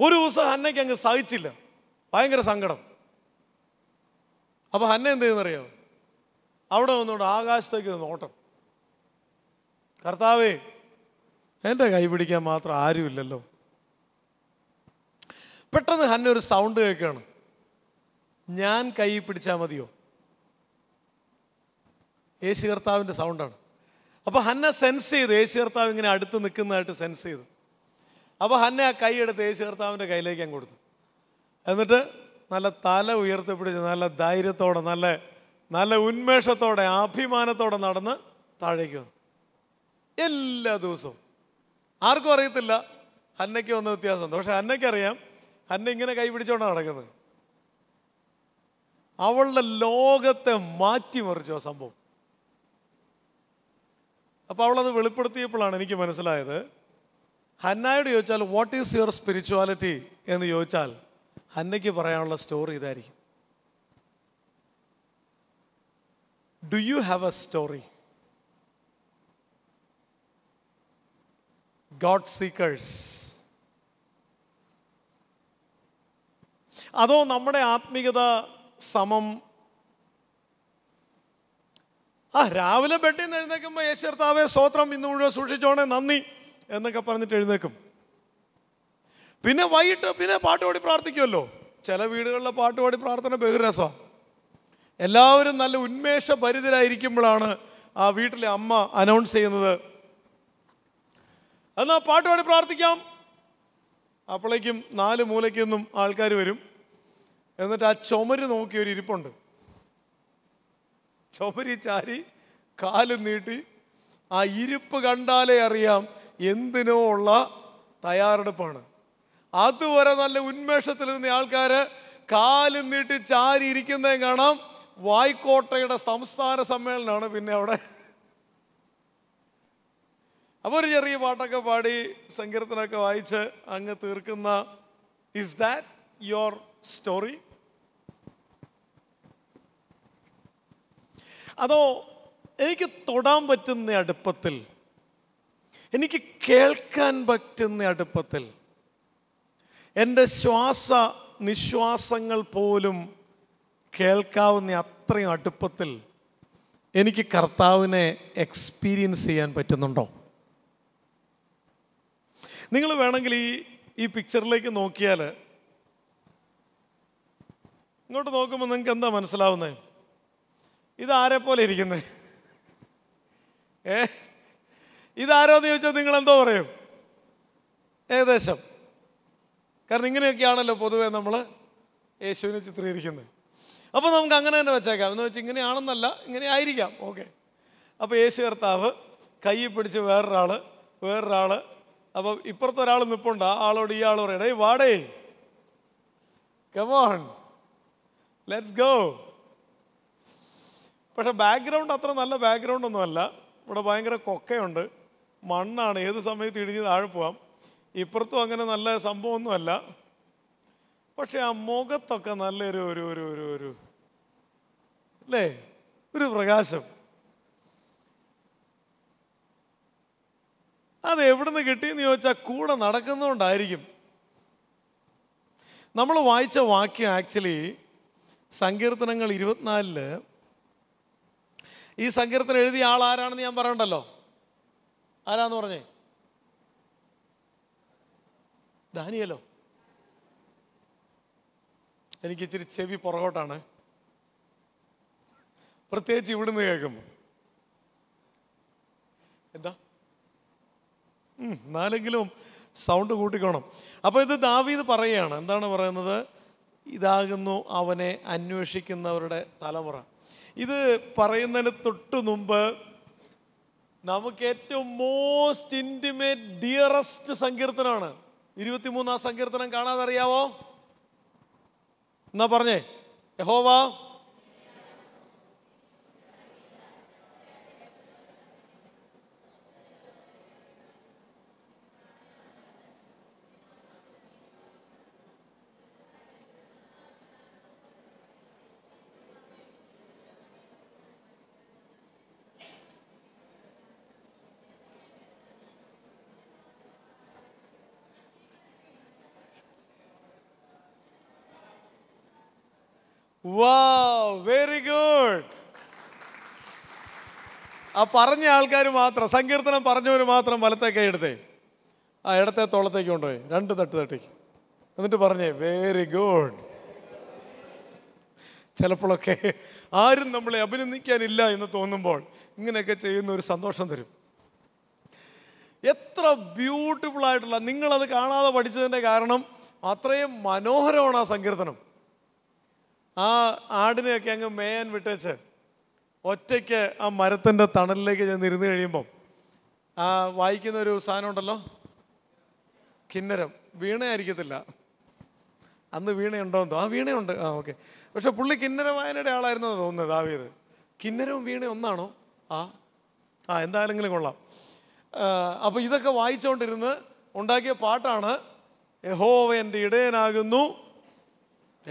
ഒരു ദിവസം ഹന്നയ്ക്ക് അങ്ങ് സഹിച്ചില്ല ഭയങ്കര സങ്കടം അപ്പോൾ ഹന്ന എന്ത് ചെയ്യുന്നറിയോ അവിടെ വന്നുകൊണ്ട് ആകാശത്തേക്ക് നോട്ടം കർത്താവേ എൻ്റെ കൈ പിടിക്കാൻ മാത്രം ആരുമില്ലല്ലോ പെട്ടെന്ന് ഹന്ന ഒരു സൗണ്ട് കേൾക്കുകയാണ് ഞാൻ കൈ പിടിച്ചാൽ മതിയോ യേശു കർത്താവിൻ്റെ സൗണ്ടാണ് അപ്പോൾ ഹന്ന സെൻസ് ചെയ്ത് യേശു കർത്താവ് ഇങ്ങനെ അടുത്ത് നിൽക്കുന്നതായിട്ട് സെൻസ് ചെയ്തു അപ്പോൾ ഹന്ന ആ കൈ എടുത്ത് യേശു കർത്താവിൻ്റെ കയ്യിലേക്ക് ഞാൻ കൊടുത്തു എന്നിട്ട് നല്ല തല ഉയർത്തിപ്പിടിച്ച് നല്ല ധൈര്യത്തോടെ നല്ല നല്ല ഉന്മേഷത്തോടെ അഭിമാനത്തോടെ നടന്ന് താഴേക്ക് വന്നു എല്ലാ ദിവസവും ആർക്കും അറിയത്തില്ല ഹന്നയ്ക്ക് വന്ന വ്യത്യാസം പക്ഷെ അറിയാം അന്ന ഇങ്ങനെ കൈ പിടിച്ചോണ്ടാണ് നടക്കുന്നത് അവളുടെ ലോകത്തെ മാറ്റിമറിച്ചു ആ സംഭവം അപ്പോൾ അവളത് വെളിപ്പെടുത്തിയപ്പോഴാണ് എനിക്ക് മനസ്സിലായത് ഹന്നായോട് ചോദിച്ചാൽ വാട്ട് ഈസ് യുവർ സ്പിരിച്വാലിറ്റി എന്ന് ചോദിച്ചാൽ ഹന്നയ്ക്ക് പറയാനുള്ള സ്റ്റോറി ഇതായിരിക്കും do you have a story God seekers അതോ നമ്മുടെ ആത്മീകത സമം ആ രാവിലെ ബെഡിൽ നിന്ന് എഴുന്നേക്കുമ്പോൾ യേശർത്താവെ സ്തോത്രം ഇന്ന് മുഴുവൻ സൂക്ഷിച്ചോണേ നന്ദി എന്നൊക്കെ പറഞ്ഞിട്ട് എഴുന്നേക്കും പിന്നെ വൈകിട്ട് പിന്നെ പാട്ടുപാടി പ്രാർത്ഥിക്കുമല്ലോ ചില വീടുകളിലെ പാട്ടുപാടി പ്രാർത്ഥന ബഹിരസമാണ് എല്ലാവരും നല്ല ഉന്മേഷഭരിതരായിരിക്കുമ്പോഴാണ് ആ വീട്ടിലെ അമ്മ അനൗൺസ് ചെയ്യുന്നത് എന്നാൽ പാട്ടുപാടി പ്രാർത്ഥിക്കാം അപ്പോഴേക്കും നാല് മൂലയ്ക്കൊന്നും ആൾക്കാർ വരും എന്നിട്ട് ആ ചുമര് നോക്കി ഒരു ഇരിപ്പുണ്ട് ചുമരി ചാരി കാല് നീട്ടി ആ ഇരിപ്പ് കണ്ടാലേ അറിയാം എന്തിനോ ഉള്ള തയ്യാറെടുപ്പാണ് അതുവരെ നല്ല ഉന്മേഷത്തിൽ നിന്ന് ആൾക്കാർ കാലും നീട്ടി ചാരി ഇരിക്കുന്നതും കാണാം വായിക്കോട്ടയുടെ സംസ്ഥാന സമ്മേളനമാണ് പിന്നെ അവിടെ അപ്പോൾ ഒരു ചെറിയ പാട്ടൊക്കെ പാടി സങ്കീർത്തനൊക്കെ വായിച്ച് അങ്ങ് തീർക്കുന്ന ഇസ് ദാറ്റ് യുവർ സ്റ്റോറി അതോ എനിക്ക് തൊടാൻ പറ്റുന്ന അടുപ്പത്തിൽ എനിക്ക് കേൾക്കാൻ പറ്റുന്ന അടുപ്പത്തിൽ എൻ്റെ ശ്വാസ നിശ്വാസങ്ങൾ പോലും കേൾക്കാവുന്ന അത്രയും അടുപ്പത്തിൽ എനിക്ക് കർത്താവിനെ എക്സ്പീരിയൻസ് ചെയ്യാൻ പറ്റുന്നുണ്ടോ നിങ്ങൾ വേണമെങ്കിൽ ഈ ഈ പിക്ചറിലേക്ക് നോക്കിയാൽ ഇങ്ങോട്ട് നോക്കുമ്പോൾ നിങ്ങൾക്ക് എന്താ മനസ്സിലാവുന്നത് ഇതാരെ പോലെ ഇരിക്കുന്നത് ഏ ഇതാരോന്ന് ചോദിച്ചാൽ നിങ്ങൾ എന്തോ പറയും ഏകദേശം കാരണം ഇങ്ങനെയൊക്കെയാണല്ലോ പൊതുവേ നമ്മൾ യേശുവിനെ ചിത്രീകരിക്കുന്നത് അപ്പോൾ നമുക്ക് അങ്ങനെ തന്നെ വെച്ചേക്കാം എന്ന് വെച്ചാൽ ഇങ്ങനെയാണെന്നല്ല ഇങ്ങനെ ആയിരിക്കാം ഓക്കെ അപ്പോൾ യേശു കർത്താവ് കൈ പിടിച്ച് വേറൊരാൾ വേറൊരാൾ അപ്പോൾ ഇപ്പുറത്തെ ഒരാൾ നിപ്പുണ്ട് ആ ആളോട് ഈ ആൾ പറയണേ വാടേ കമോൺ ലെറ്റ്സ് ഗോ പക്ഷെ ബാക്ക്ഗ്രൗണ്ട് അത്ര നല്ല ബാക്ക്ഗ്രൗണ്ട് ഒന്നുമല്ല ഇവിടെ ഭയങ്കര കൊക്കയുണ്ട് മണ്ണാണ് ഏത് സമയത്ത് ഇടിഞ്ഞ് താഴെ പോവാം ഇപ്പുറത്തും അങ്ങനെ നല്ല സംഭവമൊന്നുമല്ല പക്ഷെ ആ മുഖത്തൊക്കെ നല്ലൊരു ഒരു ഒരു ഒരു ഒരു അല്ലേ ഒരു പ്രകാശം അത് എവിടുന്ന് കിട്ടിയെന്ന് ചോദിച്ചാൽ കൂടെ നടക്കുന്നതുകൊണ്ടായിരിക്കും നമ്മൾ വായിച്ച വാക്യം ആക്ച്വലി സങ്കീർത്തനങ്ങൾ ഇരുപത്തിനാലില് ഈ സങ്കീർത്തനം എഴുതിയ ആൾ ആരാണെന്ന് ഞാൻ പറയണ്ടല്ലോ ആരാന്ന് പറഞ്ഞേ ദാനിയല്ലോ എനിക്ക് ഇച്ചിരി ചെവി പുറകോട്ടാണ് പ്രത്യേകിച്ച് ഇവിടുന്ന് കേൾക്കുമ്പോൾ എന്താ എന്നാലെങ്കിലും സൗണ്ട് കൂട്ടിക്കോണം അപ്പോൾ ഇത് ദാവീദ് പറയുകയാണ് എന്താണ് പറയുന്നത് ഇതാകുന്നു അവനെ അന്വേഷിക്കുന്നവരുടെ തലമുറ ഇത് പറയുന്നതിന് തൊട്ട് മുമ്പ് നമുക്ക് ഏറ്റവും മോസ്റ്റ് ഇൻറ്റിമേറ്റ് ഡിയറസ്റ്റ് സങ്കീർത്തനമാണ് ഇരുപത്തിമൂന്നാം സങ്കീർത്തനം കാണാതെ അറിയാവോ എന്നാ പറഞ്ഞേ യഹോവാ വെരി ഗുഡ് ആ പറഞ്ഞ ആൾക്കാർ മാത്രം സങ്കീർത്തനം പറഞ്ഞവർ മാത്രം വലത്തേക്ക് എടുത്തേ ആ ഇടത്തെ തോളത്തേക്ക് കൊണ്ടുപോയി രണ്ട് തട്ട് തട്ടി എന്നിട്ട് പറഞ്ഞേ വെരി ഗുഡ് ചിലപ്പോഴൊക്കെ ആരും നമ്മളെ അഭിനന്ദിക്കാനില്ല എന്ന് തോന്നുമ്പോൾ ഇങ്ങനെയൊക്കെ ചെയ്യുന്ന ഒരു സന്തോഷം തരും എത്ര ബ്യൂട്ടിഫുൾ ആയിട്ടുള്ള നിങ്ങളത് കാണാതെ പഠിച്ചതിൻ്റെ കാരണം അത്രയും മനോഹരമാണ് ആ സങ്കീർത്തനം ആ ആടിനെയൊക്കെ അങ്ങ് മേയാൻ വിട്ടേച്ച് ഒറ്റയ്ക്ക് ആ മരത്തിൻ്റെ തണലിലേക്ക് ചെന്നിരുന്ന് കഴിയുമ്പം ആ വായിക്കുന്ന ഒരു സാധനം ഉണ്ടല്ലോ കിന്നരം വീണയായിരിക്കത്തില്ല അന്ന് വീണയുണ്ടോ എന്തോ ആ വീണയുണ്ട് ആ ഓക്കെ പക്ഷെ പുള്ളി കിന്നര വായനയുടെ ആളായിരുന്നെന്ന് തോന്നുന്നത് ആവിയത് കിന്നരവും വീണയും ഒന്നാണോ ആ ആ എന്തായാലെങ്കിലും കൊള്ളാം അപ്പോൾ ഇതൊക്കെ വായിച്ചുകൊണ്ടിരുന്ന് ഉണ്ടാക്കിയ പാട്ടാണ് യഹോവ എൻ്റെ ഇടയനാകുന്നു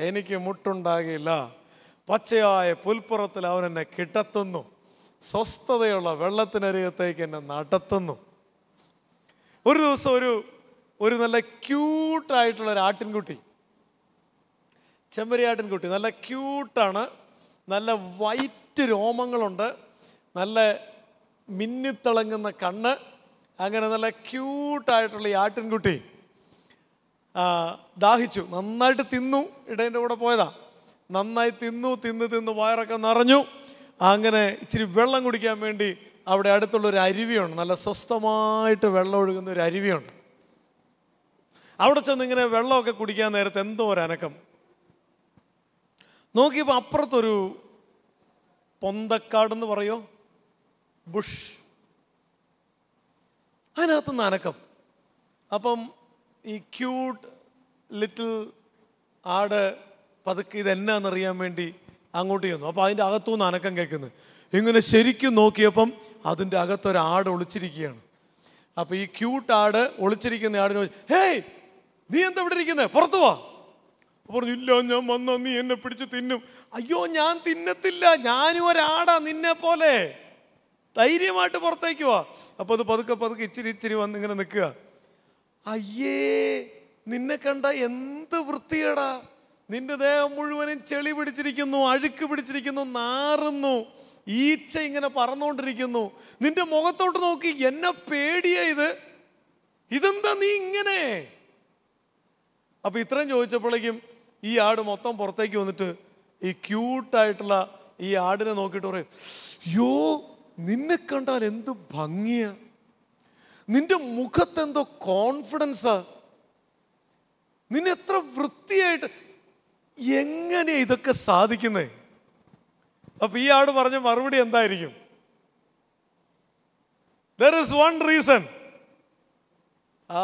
എനിക്ക് മുട്ടുണ്ടാകില്ല പച്ചയായ പുൽപ്പുറത്തിൽ അവൻ എന്നെ കിടത്തുന്നു സ്വസ്ഥതയുള്ള വെള്ളത്തിനരികത്തേക്ക് എന്നെ നടത്തുന്നു ഒരു ദിവസം ഒരു ഒരു നല്ല ക്യൂട്ടായിട്ടുള്ള ഒരു ആട്ടിൻകുട്ടി ചെമ്പരി ആട്ടിൻകുട്ടി നല്ല ക്യൂട്ടാണ് നല്ല വൈറ്റ് രോമങ്ങളുണ്ട് നല്ല മിന്നിത്തിളങ്ങുന്ന കണ്ണ് അങ്ങനെ നല്ല ക്യൂട്ടായിട്ടുള്ള ഈ ആട്ടിൻകുട്ടി ദാഹിച്ചു നന്നായിട്ട് തിന്നു ഇടേൻ്റെ കൂടെ പോയതാ നന്നായി തിന്നു തിന്ന് തിന്ന് വയറൊക്കെ നിറഞ്ഞു അങ്ങനെ ഇച്ചിരി വെള്ളം കുടിക്കാൻ വേണ്ടി അവിടെ അടുത്തുള്ളൊരു അരുവിയുണ്ട് നല്ല സ്വസ്ഥമായിട്ട് വെള്ളം ഒഴുകുന്ന ഒരു അരുവിയുണ്ട് അവിടെ ചെന്ന് ഇങ്ങനെ വെള്ളമൊക്കെ കുടിക്കാൻ നേരത്തെ എന്തോ ഒരു അനക്കം നോക്കിയപ്പോൾ അപ്പുറത്തൊരു പൊന്തക്കാടെന്ന് പറയോ ബുഷ് അതിനകത്തുനിന്ന് അനക്കം അപ്പം ഈ ക്യൂട്ട് ലിറ്റിൽ ആട് പതുക്കെ ഇത് വേണ്ടി അങ്ങോട്ട് ചെന്നു അപ്പോൾ അതിൻ്റെ നിന്ന് അനക്കം കേൾക്കുന്നു ഇങ്ങനെ ശരിക്കും നോക്കിയപ്പം അതിൻ്റെ അകത്തൊരാട് ഒളിച്ചിരിക്കുകയാണ് അപ്പോൾ ഈ ക്യൂട്ട് ആട് ഒളിച്ചിരിക്കുന്ന ആടിന് ഹേയ് നീ എന്താ ഇവിടെ ഇരിക്കുന്നത് പുറത്തു വാ പറഞ്ഞു ഇല്ല ഞാൻ വന്ന നീ എന്നെ പിടിച്ച് തിന്നും അയ്യോ ഞാൻ തിന്നത്തില്ല ഞാനും ഒരാടാ നിന്നെ പോലെ ധൈര്യമായിട്ട് പുറത്തേക്ക് വാ അപ്പോൾ അത് പതുക്കെ പതുക്കെ ഇച്ചിരി ഇച്ചിരി വന്ന് ഇങ്ങനെ നിൽക്കുക അയ്യേ നിന്നെ കണ്ട എന്ത് വൃത്തിയടാ നിന്റെ ദേഹം മുഴുവനും ചെളി പിടിച്ചിരിക്കുന്നു അഴുക്ക് പിടിച്ചിരിക്കുന്നു നാറുന്നു ഈച്ച ഇങ്ങനെ പറന്നുകൊണ്ടിരിക്കുന്നു നിന്റെ മുഖത്തോട്ട് നോക്കി എന്നെ പേടിയ ഇത് ഇതെന്താ നീ ഇങ്ങനെ അപ്പൊ ഇത്രയും ചോദിച്ചപ്പോഴേക്കും ഈ ആട് മൊത്തം പുറത്തേക്ക് വന്നിട്ട് ഈ ക്യൂട്ടായിട്ടുള്ള ഈ ആടിനെ നോക്കിയിട്ട് പറയും യോ നിന്നെ കണ്ടാൽ എന്ത് ഭംഗിയാ നിന്റെ മുഖത്തെന്തോ കോൺഫിഡൻസ് നിന്നെ എത്ര വൃത്തിയായിട്ട് എങ്ങനെ ഇതൊക്കെ സാധിക്കുന്നേ അപ്പൊ ഈ ആട് പറഞ്ഞ മറുപടി എന്തായിരിക്കും ദർ ഇസ് വൺ റീസൺ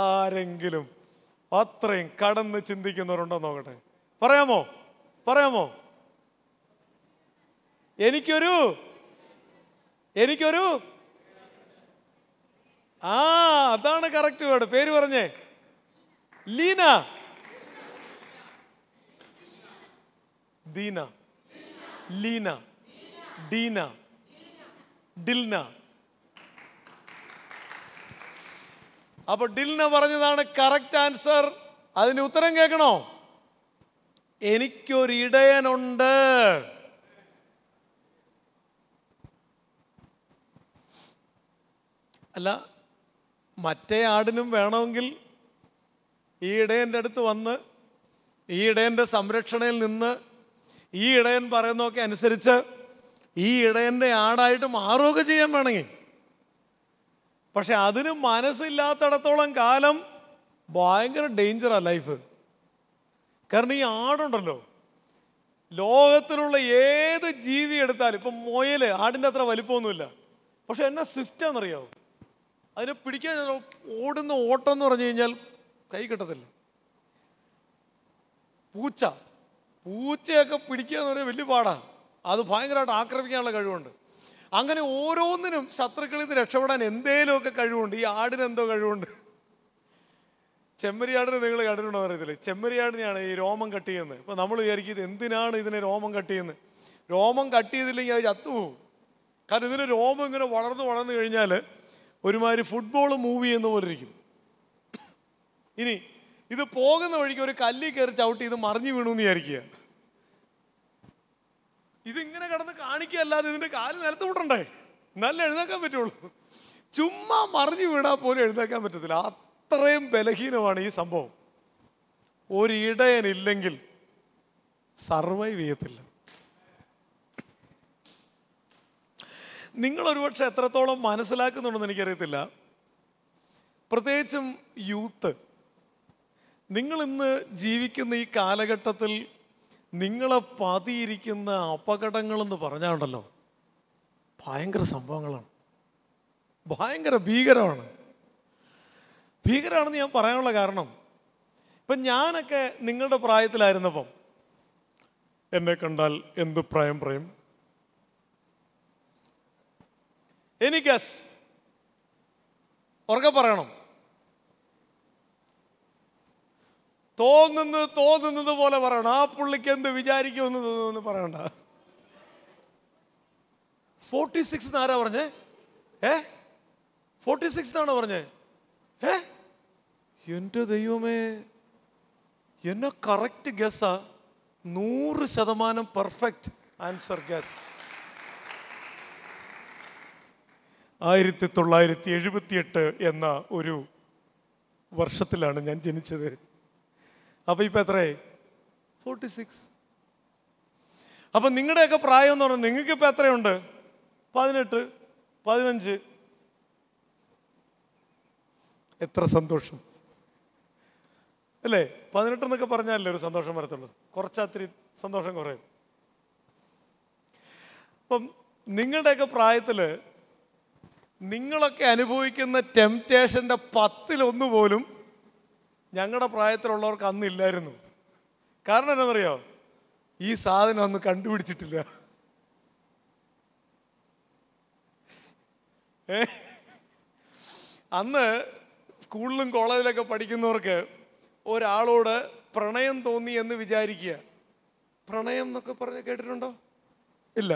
ആരെങ്കിലും അത്രയും കടന്ന് ചിന്തിക്കുന്നവരുണ്ടോ നോക്കട്ടെ പറയാമോ പറയാമോ എനിക്കൊരു എനിക്കൊരു ആ അതാണ് കറക്റ്റ് വേർഡ് പേര് പറഞ്ഞേ ലീന ദീന ലീന ഡീന ഡിൽന അപ്പൊ ഡിൽന പറഞ്ഞതാണ് കറക്റ്റ് ആൻസർ അതിന് ഉത്തരം കേൾക്കണോ എനിക്കൊരു ഇടയനുണ്ട് അല്ല മറ്റേ ആടിനും വേണമെങ്കിൽ ഈ ഇടയൻ്റെ അടുത്ത് വന്ന് ഈ ഇടയൻ്റെ സംരക്ഷണയിൽ നിന്ന് ഈ ഇടയൻ പറയുന്നതൊക്കെ അനുസരിച്ച് ഈ ഇടയൻ്റെ ആടായിട്ട് മാറുകയൊക്കെ ചെയ്യാൻ വേണമെങ്കിൽ പക്ഷെ അതിന് മനസ്സില്ലാത്തടത്തോളം കാലം ഭയങ്കര ഡേഞ്ചറാണ് ലൈഫ് കാരണം ഈ ആടുണ്ടല്ലോ ലോകത്തിലുള്ള ഏത് ജീവി എടുത്താലും ഇപ്പം മുയൽ ആടിൻ്റെ അത്ര വലിപ്പമൊന്നുമില്ല പക്ഷെ എന്നാ സ്വിഫ്റ്റാണെന്നറിയാവോ അതിനെ പിടിക്കാൻ ഓടുന്ന ഓട്ടം എന്ന് പറഞ്ഞു കഴിഞ്ഞാൽ കൈ കിട്ടത്തില്ല പൂച്ച പൂച്ചയൊക്കെ പിടിക്കുക എന്ന് പറഞ്ഞാൽ വലിയ പാടാണ് അത് ഭയങ്കരമായിട്ട് ആക്രമിക്കാനുള്ള കഴിവുണ്ട് അങ്ങനെ ഓരോന്നിനും ശത്രുക്കളിൽ നിന്ന് രക്ഷപ്പെടാൻ എന്തേലുമൊക്കെ കഴിവുണ്ട് ഈ ആടിന് എന്തോ കഴിവുണ്ട് ചെമ്മരിയാടിനെ നിങ്ങൾ കണ്ടിട്ടുണ്ടോ അറിയത്തില്ലേ ചെമ്മരിയാടിനെയാണ് ഈ രോമം കട്ട് ചെയ്യുന്നത് ഇപ്പം നമ്മൾ വിചാരിക്കുന്നത് എന്തിനാണ് ഇതിനെ രോമം കട്ട് ചെയ്യുന്നത് രോമം കട്ട് ചെയ്തില്ലെങ്കിൽ അത് പോകും കാരണം ഇതിന് രോമം ഇങ്ങനെ വളർന്നു വളർന്നു കഴിഞ്ഞാൽ ഒരുമാതിരി ഫുട്ബോൾ മൂവി എന്ന് പോലെ ഇരിക്കും ഇനി ഇത് പോകുന്ന വഴിക്ക് ഒരു കല്ലി കയറി ചവിട്ടി ഇത് മറിഞ്ഞു വീണു എന്ന് വിചാരിക്കുക ഇതിങ്ങനെ കിടന്ന് കാണിക്കുകയല്ലാതെ ഇതിൻ്റെ കാല് നിലത്ത് വിടണ്ടേ നല്ല എഴുന്നേക്കാൻ പറ്റുള്ളൂ ചുമ്മാ മറിഞ്ഞു വീണാൽ പോലും എഴുന്നേക്കാൻ പറ്റത്തില്ല അത്രയും ബലഹീനമാണ് ഈ സംഭവം ഒരിടയനില്ലെങ്കിൽ സർവൈവ് ചെയ്യത്തില്ല നിങ്ങൾ എത്രത്തോളം മനസ്സിലാക്കുന്നുണ്ടെന്ന് എനിക്കറിയത്തില്ല പ്രത്യേകിച്ചും യൂത്ത് നിങ്ങളിന്ന് ജീവിക്കുന്ന ഈ കാലഘട്ടത്തിൽ നിങ്ങളെ പതിയിരിക്കുന്ന അപകടങ്ങളെന്ന് പറഞ്ഞാണ്ടല്ലോ ഭയങ്കര സംഭവങ്ങളാണ് ഭയങ്കര ഭീകരമാണ് ഭീകരമാണെന്ന് ഞാൻ പറയാനുള്ള കാരണം ഇപ്പം ഞാനൊക്കെ നിങ്ങളുടെ പ്രായത്തിലായിരുന്നപ്പം എന്നെ കണ്ടാൽ എന്ത് പ്രായം പ്രയം എനി guess? ഉറക്കെ പറയണം തോന്നുന്നത് തോന്നുന്നത് പോലെ പറയണം ആ പുള്ളിക്ക് എന്ത് വിചാരിക്കുമെന്ന് തോന്നുന്നു പറയണ്ട ഫോർട്ടി സിക്സ് ആരാ പറഞ്ഞേ ഏ ഫോർട്ടി സിക്സ് ആണോ പറഞ്ഞേ ഏ എൻ്റെ ദൈവമേ എന്നെ കറക്റ്റ് ഗസ്സാ നൂറ് ശതമാനം പെർഫെക്റ്റ് ആൻസർ ഗസ് ആയിരത്തി തൊള്ളായിരത്തി എഴുപത്തിയെട്ട് എന്ന ഒരു വർഷത്തിലാണ് ഞാൻ ജനിച്ചത് അപ്പോൾ ഇപ്പം എത്രയായി ഫോർട്ടി സിക്സ് അപ്പം നിങ്ങളുടെയൊക്കെ പ്രായം എന്ന് പറഞ്ഞാൽ നിങ്ങൾക്കിപ്പോൾ എത്രയുണ്ട് പതിനെട്ട് പതിനഞ്ച് എത്ര സന്തോഷം അല്ലേ പതിനെട്ടെന്നൊക്കെ പറഞ്ഞാലല്ലേ ഒരു സന്തോഷം വരത്തുള്ളൂ കുറച്ചത്തിരി സന്തോഷം കുറയും അപ്പം നിങ്ങളുടെയൊക്കെ പ്രായത്തിൽ നിങ്ങളൊക്കെ അനുഭവിക്കുന്ന ടെംപ്റ്റേഷൻ്റെ പത്തിലൊന്നു പോലും ഞങ്ങളുടെ പ്രായത്തിലുള്ളവർക്ക് അന്നില്ലായിരുന്നു കാരണം എന്താണെന്നറിയോ ഈ സാധനം ഒന്ന് കണ്ടുപിടിച്ചിട്ടില്ല അന്ന് സ്കൂളിലും കോളേജിലൊക്കെ പഠിക്കുന്നവർക്ക് ഒരാളോട് പ്രണയം തോന്നി എന്ന് വിചാരിക്കുക പ്രണയം എന്നൊക്കെ പറഞ്ഞ് കേട്ടിട്ടുണ്ടോ ഇല്ല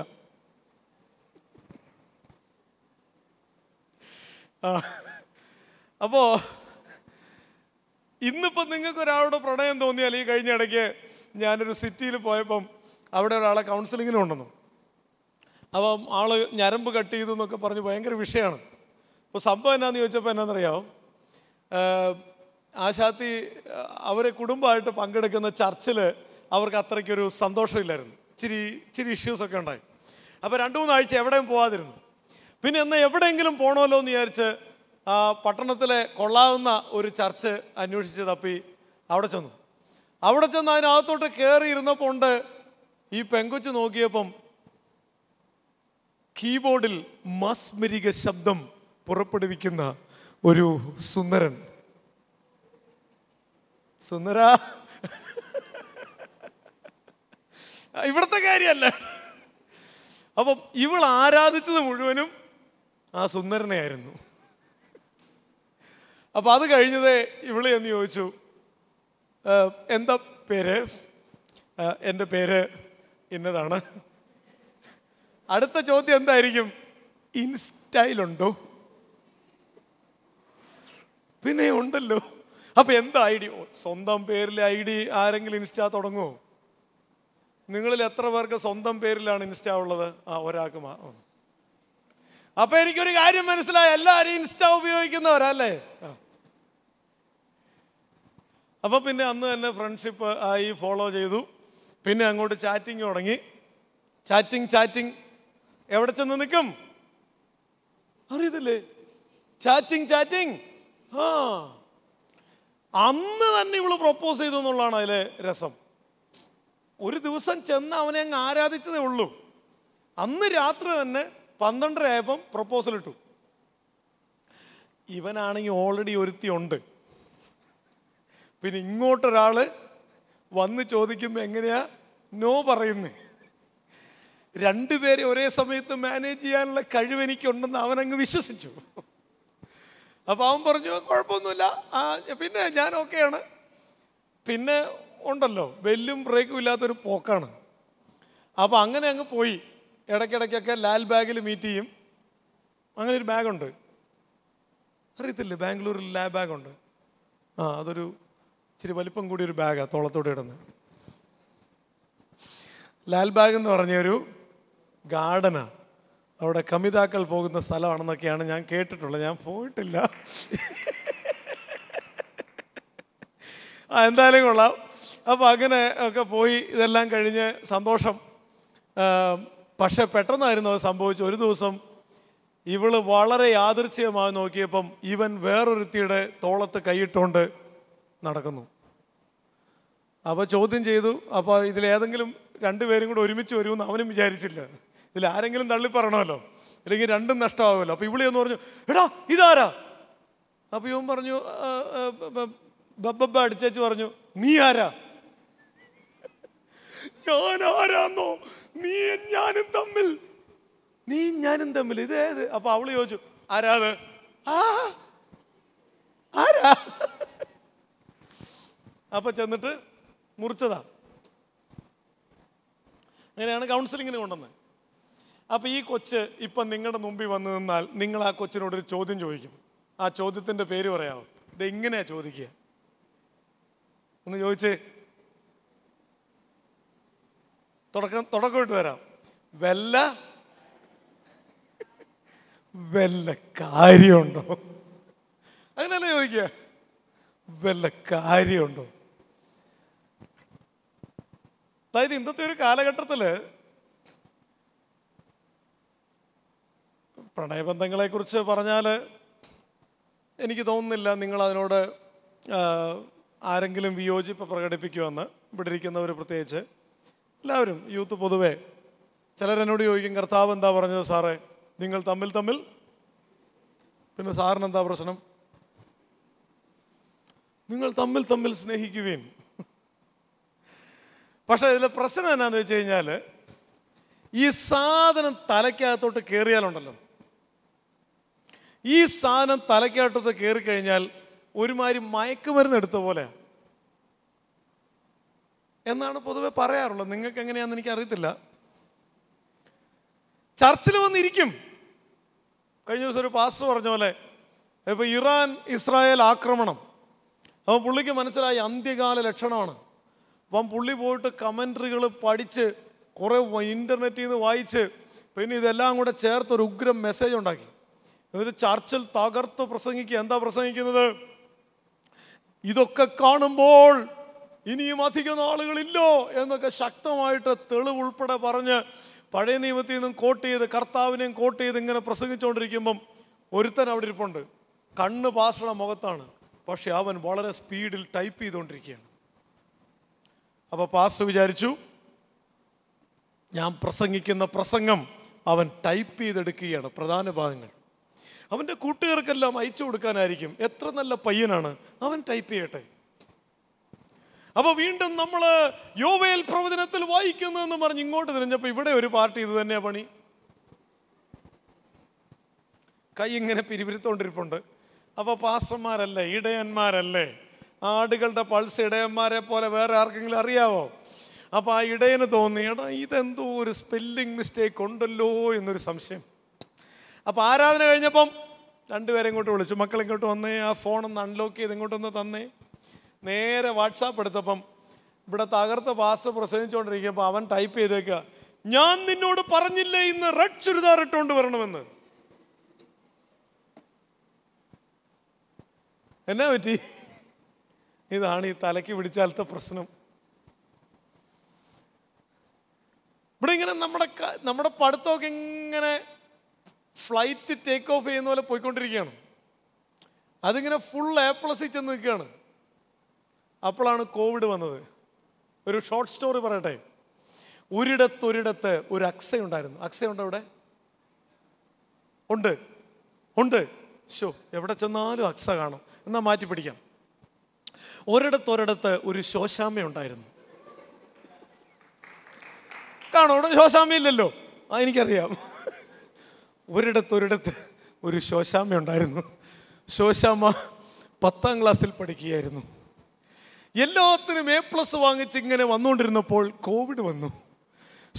അപ്പോൾ ഇന്നിപ്പോ നിങ്ങൾക്ക് ഒരാളുടെ പ്രണയം തോന്നിയാൽ ഈ കഴിഞ്ഞ ഇടയ്ക്ക് ഞാനൊരു സിറ്റിയിൽ പോയപ്പം അവിടെ ഒരാളെ കൗൺസിലിങ്ങിനും കൊണ്ടുവന്നു അപ്പം ആള് ഞരമ്പ് കട്ട് ചെയ്തു എന്നൊക്കെ പറഞ്ഞ് ഭയങ്കര വിഷയമാണ് അപ്പോൾ സംഭവം എന്നാണെന്ന് ചോദിച്ചപ്പോൾ എന്നാണെന്നറിയാമോ ആശാത്തി അവരെ കുടുംബമായിട്ട് പങ്കെടുക്കുന്ന ചർച്ചിൽ അവർക്ക് അത്രയ്ക്കൊരു സന്തോഷമില്ലായിരുന്നു ഇച്ചിരി ഇച്ചിരി ഇഷ്യൂസൊക്കെ ഉണ്ടായി അപ്പോൾ രണ്ട് മൂന്നാഴ്ച എവിടെയും പോകാതിരുന്നു പിന്നെ എന്നാൽ എവിടെയെങ്കിലും പോകണമല്ലോ എന്ന് വിചാരിച്ച് പട്ടണത്തിലെ കൊള്ളാവുന്ന ഒരു ചർച്ച് അന്വേഷിച്ച് തപ്പി അവിടെ ചെന്നു അവിടെ ചെന്ന് അതിനകത്തോട്ട് കയറി ഇരുന്നപ്പോൾ ഉണ്ട് ഈ പെങ്കൊച്ച് നോക്കിയപ്പം കീബോർഡിൽ മസ്മരിക ശബ്ദം പുറപ്പെടുവിക്കുന്ന ഒരു സുന്ദരൻ സുന്ദര ഇവിടുത്തെ കാര്യമല്ല അപ്പം ഇവൾ ആരാധിച്ചത് മുഴുവനും ആ സുന്ദരനെയായിരുന്നു അപ്പോൾ അത് കഴിഞ്ഞത് ഇവിടെ എന്ന് ചോദിച്ചു എന്താ പേര് എൻ്റെ പേര് ഇന്നതാണ് അടുത്ത ചോദ്യം എന്തായിരിക്കും ഇൻസ്റ്റൈലുണ്ടോ പിന്നെ ഉണ്ടല്ലോ അപ്പോൾ എന്താ ഐ ഡി സ്വന്തം പേരിൽ ഐ ഡി ആരെങ്കിലും ഇൻസ്റ്റാ തുടങ്ങുമോ നിങ്ങളിൽ എത്ര പേർക്ക് സ്വന്തം പേരിലാണ് ഇൻസ്റ്റാ ഉള്ളത് ആ ഒരാൾക്ക് മാ അപ്പൊ എനിക്കൊരു കാര്യം മനസ്സിലായി എല്ലാവരും ഇൻസ്റ്റ ഉപയോഗിക്കുന്നവരല്ലേ അപ്പൊ പിന്നെ അന്ന് തന്നെ ഫ്രണ്ട്ഷിപ്പ് ആയി ഫോളോ ചെയ്തു പിന്നെ അങ്ങോട്ട് ചാറ്റിങ് തുടങ്ങി ചാറ്റിങ് ചാറ്റിങ് എവിടെ ചെന്ന് നിൽക്കും അറിയത്തില്ലേ ചാറ്റിങ് ചാറ്റിങ് ആ അന്ന് തന്നെ ഇവള് പ്രപ്പോസ് ചെയ്തു എന്നുള്ളതാണ് അതിലെ രസം ഒരു ദിവസം ചെന്ന് അവനെ അങ്ങ് ആരാധിച്ചതേ ഉള്ളൂ അന്ന് രാത്രി തന്നെ പന്ത്രണ്ടര ആയപ്പം പ്രപ്പോസൽ ഇട്ടു ഇവനാണെങ്കിൽ ഓൾറെഡി ഒരുത്തി ഉണ്ട് പിന്നെ ഇങ്ങോട്ടൊരാൾ വന്ന് ചോദിക്കുമ്പോൾ എങ്ങനെയാ നോ പറയുന്നത് രണ്ടുപേരെ ഒരേ സമയത്ത് മാനേജ് ചെയ്യാനുള്ള കഴിവ് എനിക്കുണ്ടെന്ന് അവനങ്ങ് വിശ്വസിച്ചു അപ്പോൾ അവൻ പറഞ്ഞു കുഴപ്പമൊന്നുമില്ല ആ പിന്നെ ഞാൻ ഓക്കെയാണ് പിന്നെ ഉണ്ടല്ലോ ബെല്ലും ബ്രേക്കും ഇല്ലാത്തൊരു പോക്കാണ് അപ്പോൾ അങ്ങനെ അങ്ങ് പോയി ഇടയ്ക്കിടയ്ക്കൊക്കെ ലാൽ ബാഗിൽ മീറ്റ് ചെയ്യും അങ്ങനെ ഒരു ബാഗുണ്ട് അറിയത്തില്ലേ ബാംഗ്ലൂരിൽ ലാൽ ബാഗുണ്ട് ആ അതൊരു ഇച്ചിരി വലിപ്പം കൂടി ഒരു ബാഗാണ് തോളത്തോടെ ഇടുന്നത് ലാൽ ബാഗ് എന്ന് പറഞ്ഞൊരു ഗാർഡനാണ് അവിടെ കമിതാക്കൾ പോകുന്ന സ്ഥലമാണെന്നൊക്കെയാണ് ഞാൻ കേട്ടിട്ടുള്ളത് ഞാൻ പോയിട്ടില്ല ആ എന്തായാലും കൊള്ളാം അപ്പോൾ അങ്ങനെ ഒക്കെ പോയി ഇതെല്ലാം കഴിഞ്ഞ് സന്തോഷം പക്ഷെ പെട്ടെന്നായിരുന്നു അത് സംഭവിച്ചു ഒരു ദിവസം ഇവള് വളരെ യാദൃച്ഛ്യമായി നോക്കിയപ്പം ഇവൻ വേറൊരുത്തിയുടെ തോളത്ത് കൈയിട്ടുകൊണ്ട് നടക്കുന്നു അപ്പോൾ ചോദ്യം ചെയ്തു അപ്പോൾ ഇതിലേതെങ്കിലും രണ്ടുപേരും കൂടെ ഒരുമിച്ച് വരുമെന്ന് അവനും വിചാരിച്ചില്ല ഇതിൽ ആരെങ്കിലും തള്ളിപ്പറയണമല്ലോ അല്ലെങ്കിൽ രണ്ടും നഷ്ടമാകുമല്ലോ അപ്പോൾ ഇവിളിയെന്ന് പറഞ്ഞു എടാ ഇതാരാ അപ്പോൾ ഇവൻ പറഞ്ഞു ബബ്ബ അടിച്ചേച്ച് പറഞ്ഞു നീ ആരാ ഞാൻ ആരാന്നോ നീ ഞാനും തമ്മിൽ നീ ഞാനും തമ്മിൽ ഇത് ഏത് അപ്പൊ അവള് ചോദിച്ചു ആരാത് ആ ആരാ അപ്പൊ ചെന്നിട്ട് മുറിച്ചതാ അങ്ങനെയാണ് കൗൺസിലിങ്ങിന് കൊണ്ടുവന്നത് അപ്പോൾ ഈ കൊച്ച് ഇപ്പൊ നിങ്ങളുടെ മുമ്പിൽ വന്നു നിന്നാൽ നിങ്ങൾ ആ കൊച്ചിനോട് ഒരു ചോദ്യം ചോദിക്കും ആ ചോദ്യത്തിന്റെ പേര് പറയാമോ ഇതെങ്ങനെയാണ് ചോദിക്കുക ഒന്ന് ചോദിച്ചേ തുടക്കം തുടക്കമിട്ട് വരാം വെല്ല വല്ല കാര്യമുണ്ടോ അങ്ങനെയല്ലേ ചോദിക്കുക വല്ല കാര്യമുണ്ടോ അതായത് ഇന്നത്തെ ഒരു കാലഘട്ടത്തിൽ പ്രണയബന്ധങ്ങളെക്കുറിച്ച് പറഞ്ഞാൽ എനിക്ക് തോന്നുന്നില്ല നിങ്ങൾ അതിനോട് ആരെങ്കിലും വിയോജിപ്പ് പ്രകടിപ്പിക്കുമെന്ന് ഇവിടെ ഇരിക്കുന്നവർ പ്രത്യേകിച്ച് എല്ലാവരും യൂത്ത് പൊതുവേ ചിലരെന്നോട് ചോദിക്കും കർത്താവ് എന്താ പറഞ്ഞത് സാറേ നിങ്ങൾ തമ്മിൽ തമ്മിൽ പിന്നെ സാറിന് എന്താ പ്രശ്നം നിങ്ങൾ തമ്മിൽ തമ്മിൽ സ്നേഹിക്കുവീൻ പക്ഷേ ഇതിലെ പ്രശ്നം എന്നാന്ന് വെച്ച് കഴിഞ്ഞാൽ ഈ സാധനം തലയ്ക്കകത്തോട്ട് കയറിയാലുണ്ടല്ലോ ഈ സാധനം തലയ്ക്കകത്തോട്ട് കയറി കഴിഞ്ഞാൽ ഒരുമാതിരി മയക്കുമരുന്ന് എടുത്ത പോലെയാണ് എന്നാണ് പൊതുവെ പറയാറുള്ളത് നിങ്ങൾക്ക് എങ്ങനെയാണെന്ന് എനിക്ക് അറിയത്തില്ല ചർച്ചിൽ വന്നിരിക്കും കഴിഞ്ഞ ദിവസം ഒരു പാസ് പറഞ്ഞ പോലെ ഇപ്പോൾ ഇറാൻ ഇസ്രായേൽ ആക്രമണം അപ്പോൾ പുള്ളിക്ക് മനസ്സിലായി അന്ത്യകാല ലക്ഷണമാണ് അപ്പം പുള്ളി പോയിട്ട് കമൻ്ററികൾ പഠിച്ച് കുറേ ഇൻ്റർനെറ്റിൽ നിന്ന് വായിച്ച് പിന്നെ ഇതെല്ലാം കൂടെ ചേർത്ത് ഒരു ഉഗ്രം മെസ്സേജ് ഉണ്ടാക്കി എന്നിട്ട് ചർച്ചിൽ തകർത്ത് പ്രസംഗിക്കുക എന്താ പ്രസംഗിക്കുന്നത് ഇതൊക്കെ കാണുമ്പോൾ ഇനിയും അധികം നാളുകളില്ലോ എന്നൊക്കെ ശക്തമായിട്ട് തെളിവ് ഉൾപ്പെടെ പറഞ്ഞ് പഴയ നിയമത്തിൽ നിന്നും കോട്ട് ചെയ്ത് കർത്താവിനെയും കോട്ട് ചെയ്ത് ഇങ്ങനെ പ്രസംഗിച്ചുകൊണ്ടിരിക്കുമ്പം ഒരുത്തൻ അവിടെ ഇരിപ്പുണ്ട് കണ്ണ് പാസണ മുഖത്താണ് പക്ഷെ അവൻ വളരെ സ്പീഡിൽ ടൈപ്പ് ചെയ്തുകൊണ്ടിരിക്കുകയാണ് അപ്പോൾ പാസ് വിചാരിച്ചു ഞാൻ പ്രസംഗിക്കുന്ന പ്രസംഗം അവൻ ടൈപ്പ് ചെയ്തെടുക്കുകയാണ് പ്രധാന ഭാഗങ്ങൾ അവൻ്റെ കൂട്ടുകാർക്കെല്ലാം അയച്ചു കൊടുക്കാനായിരിക്കും എത്ര നല്ല പയ്യനാണ് അവൻ ടൈപ്പ് ചെയ്യട്ടെ അപ്പോൾ വീണ്ടും നമ്മൾ യോവേൽ പ്രവചനത്തിൽ എന്ന് പറഞ്ഞ് ഇങ്ങോട്ട് തിരിഞ്ഞപ്പോൾ ഇവിടെ ഒരു പാർട്ടി ഇത് തന്നെയാണ് പണി കൈ ഇങ്ങനെ പിരിവിരുത്തോണ്ടിരിപ്പുണ്ട് അപ്പോൾ പാസ്റ്റർമാരല്ലേ ഇടയന്മാരല്ലേ ആടുകളുടെ പൾസ് ഇടയന്മാരെ പോലെ വേറെ ആർക്കെങ്കിലും അറിയാവോ അപ്പോൾ ആ ഇടയന് തോന്നി എടാ ഇതെന്തോ ഒരു സ്പെല്ലിംഗ് മിസ്റ്റേക്ക് ഉണ്ടല്ലോ എന്നൊരു സംശയം അപ്പോൾ ആരാധന കഴിഞ്ഞപ്പം രണ്ടുപേരെ ഇങ്ങോട്ട് വിളിച്ചു മക്കൾ ഇങ്ങോട്ട് വന്നേ ആ ഫോണൊന്ന് അൺലോക്ക് ചെയ്ത് ഇങ്ങോട്ടൊന്ന് തന്നേ നേരെ വാട്സാപ്പ് എടുത്തപ്പം ഇവിടെ തകർത്ത പാസ്റ്റർ പ്രസംഗിച്ചുകൊണ്ടിരിക്കുമ്പോൾ അവൻ ടൈപ്പ് ചെയ്തേക്കുക ഞാൻ നിന്നോട് പറഞ്ഞില്ലേ ഇന്ന് റെഡ് ചുരിദാർ ഇട്ടുകൊണ്ട് വരണമെന്ന് എന്നാ പറ്റി ഇതാണ് ഈ തലയ്ക്ക് പിടിച്ചാലത്തെ പ്രശ്നം ഇവിടെ ഇങ്ങനെ നമ്മുടെ നമ്മുടെ പഠിത്തമൊക്കെ ഇങ്ങനെ ഫ്ലൈറ്റ് ടേക്ക് ഓഫ് ചെയ്യുന്ന പോലെ പോയിക്കൊണ്ടിരിക്കുകയാണ് അതിങ്ങനെ ഫുൾ എ പ്ലസിൽ ചെന്ന് നിൽക്കുകയാണ് അപ്പോഴാണ് കോവിഡ് വന്നത് ഒരു ഷോർട്ട് സ്റ്റോറി പറയട്ടെ ഒരിടത്തൊരിടത്ത് ഒരു അക്സയുണ്ടായിരുന്നു അക്സയുണ്ടോ അവിടെ ഉണ്ട് ഉണ്ട് ഷോ എവിടെ ചെന്നാലും അക്സ കാണും എന്നാൽ മാറ്റി പിടിക്കാം ഒരിടത്തൊരിടത്ത് ഒരു ശോശാമ്മ ഉണ്ടായിരുന്നു കാണോ അവിടെ ശോശാമ്മ ആ എനിക്കറിയാം ഒരിടത്തൊരിടത്ത് ഒരു ശോശാമ്മ ഉണ്ടായിരുന്നു ശോശാമ്മ പത്താം ക്ലാസ്സിൽ പഠിക്കുകയായിരുന്നു എല്ലാത്തിനും എ പ്ലസ് വാങ്ങിച്ച് ഇങ്ങനെ വന്നുകൊണ്ടിരുന്നപ്പോൾ കോവിഡ് വന്നു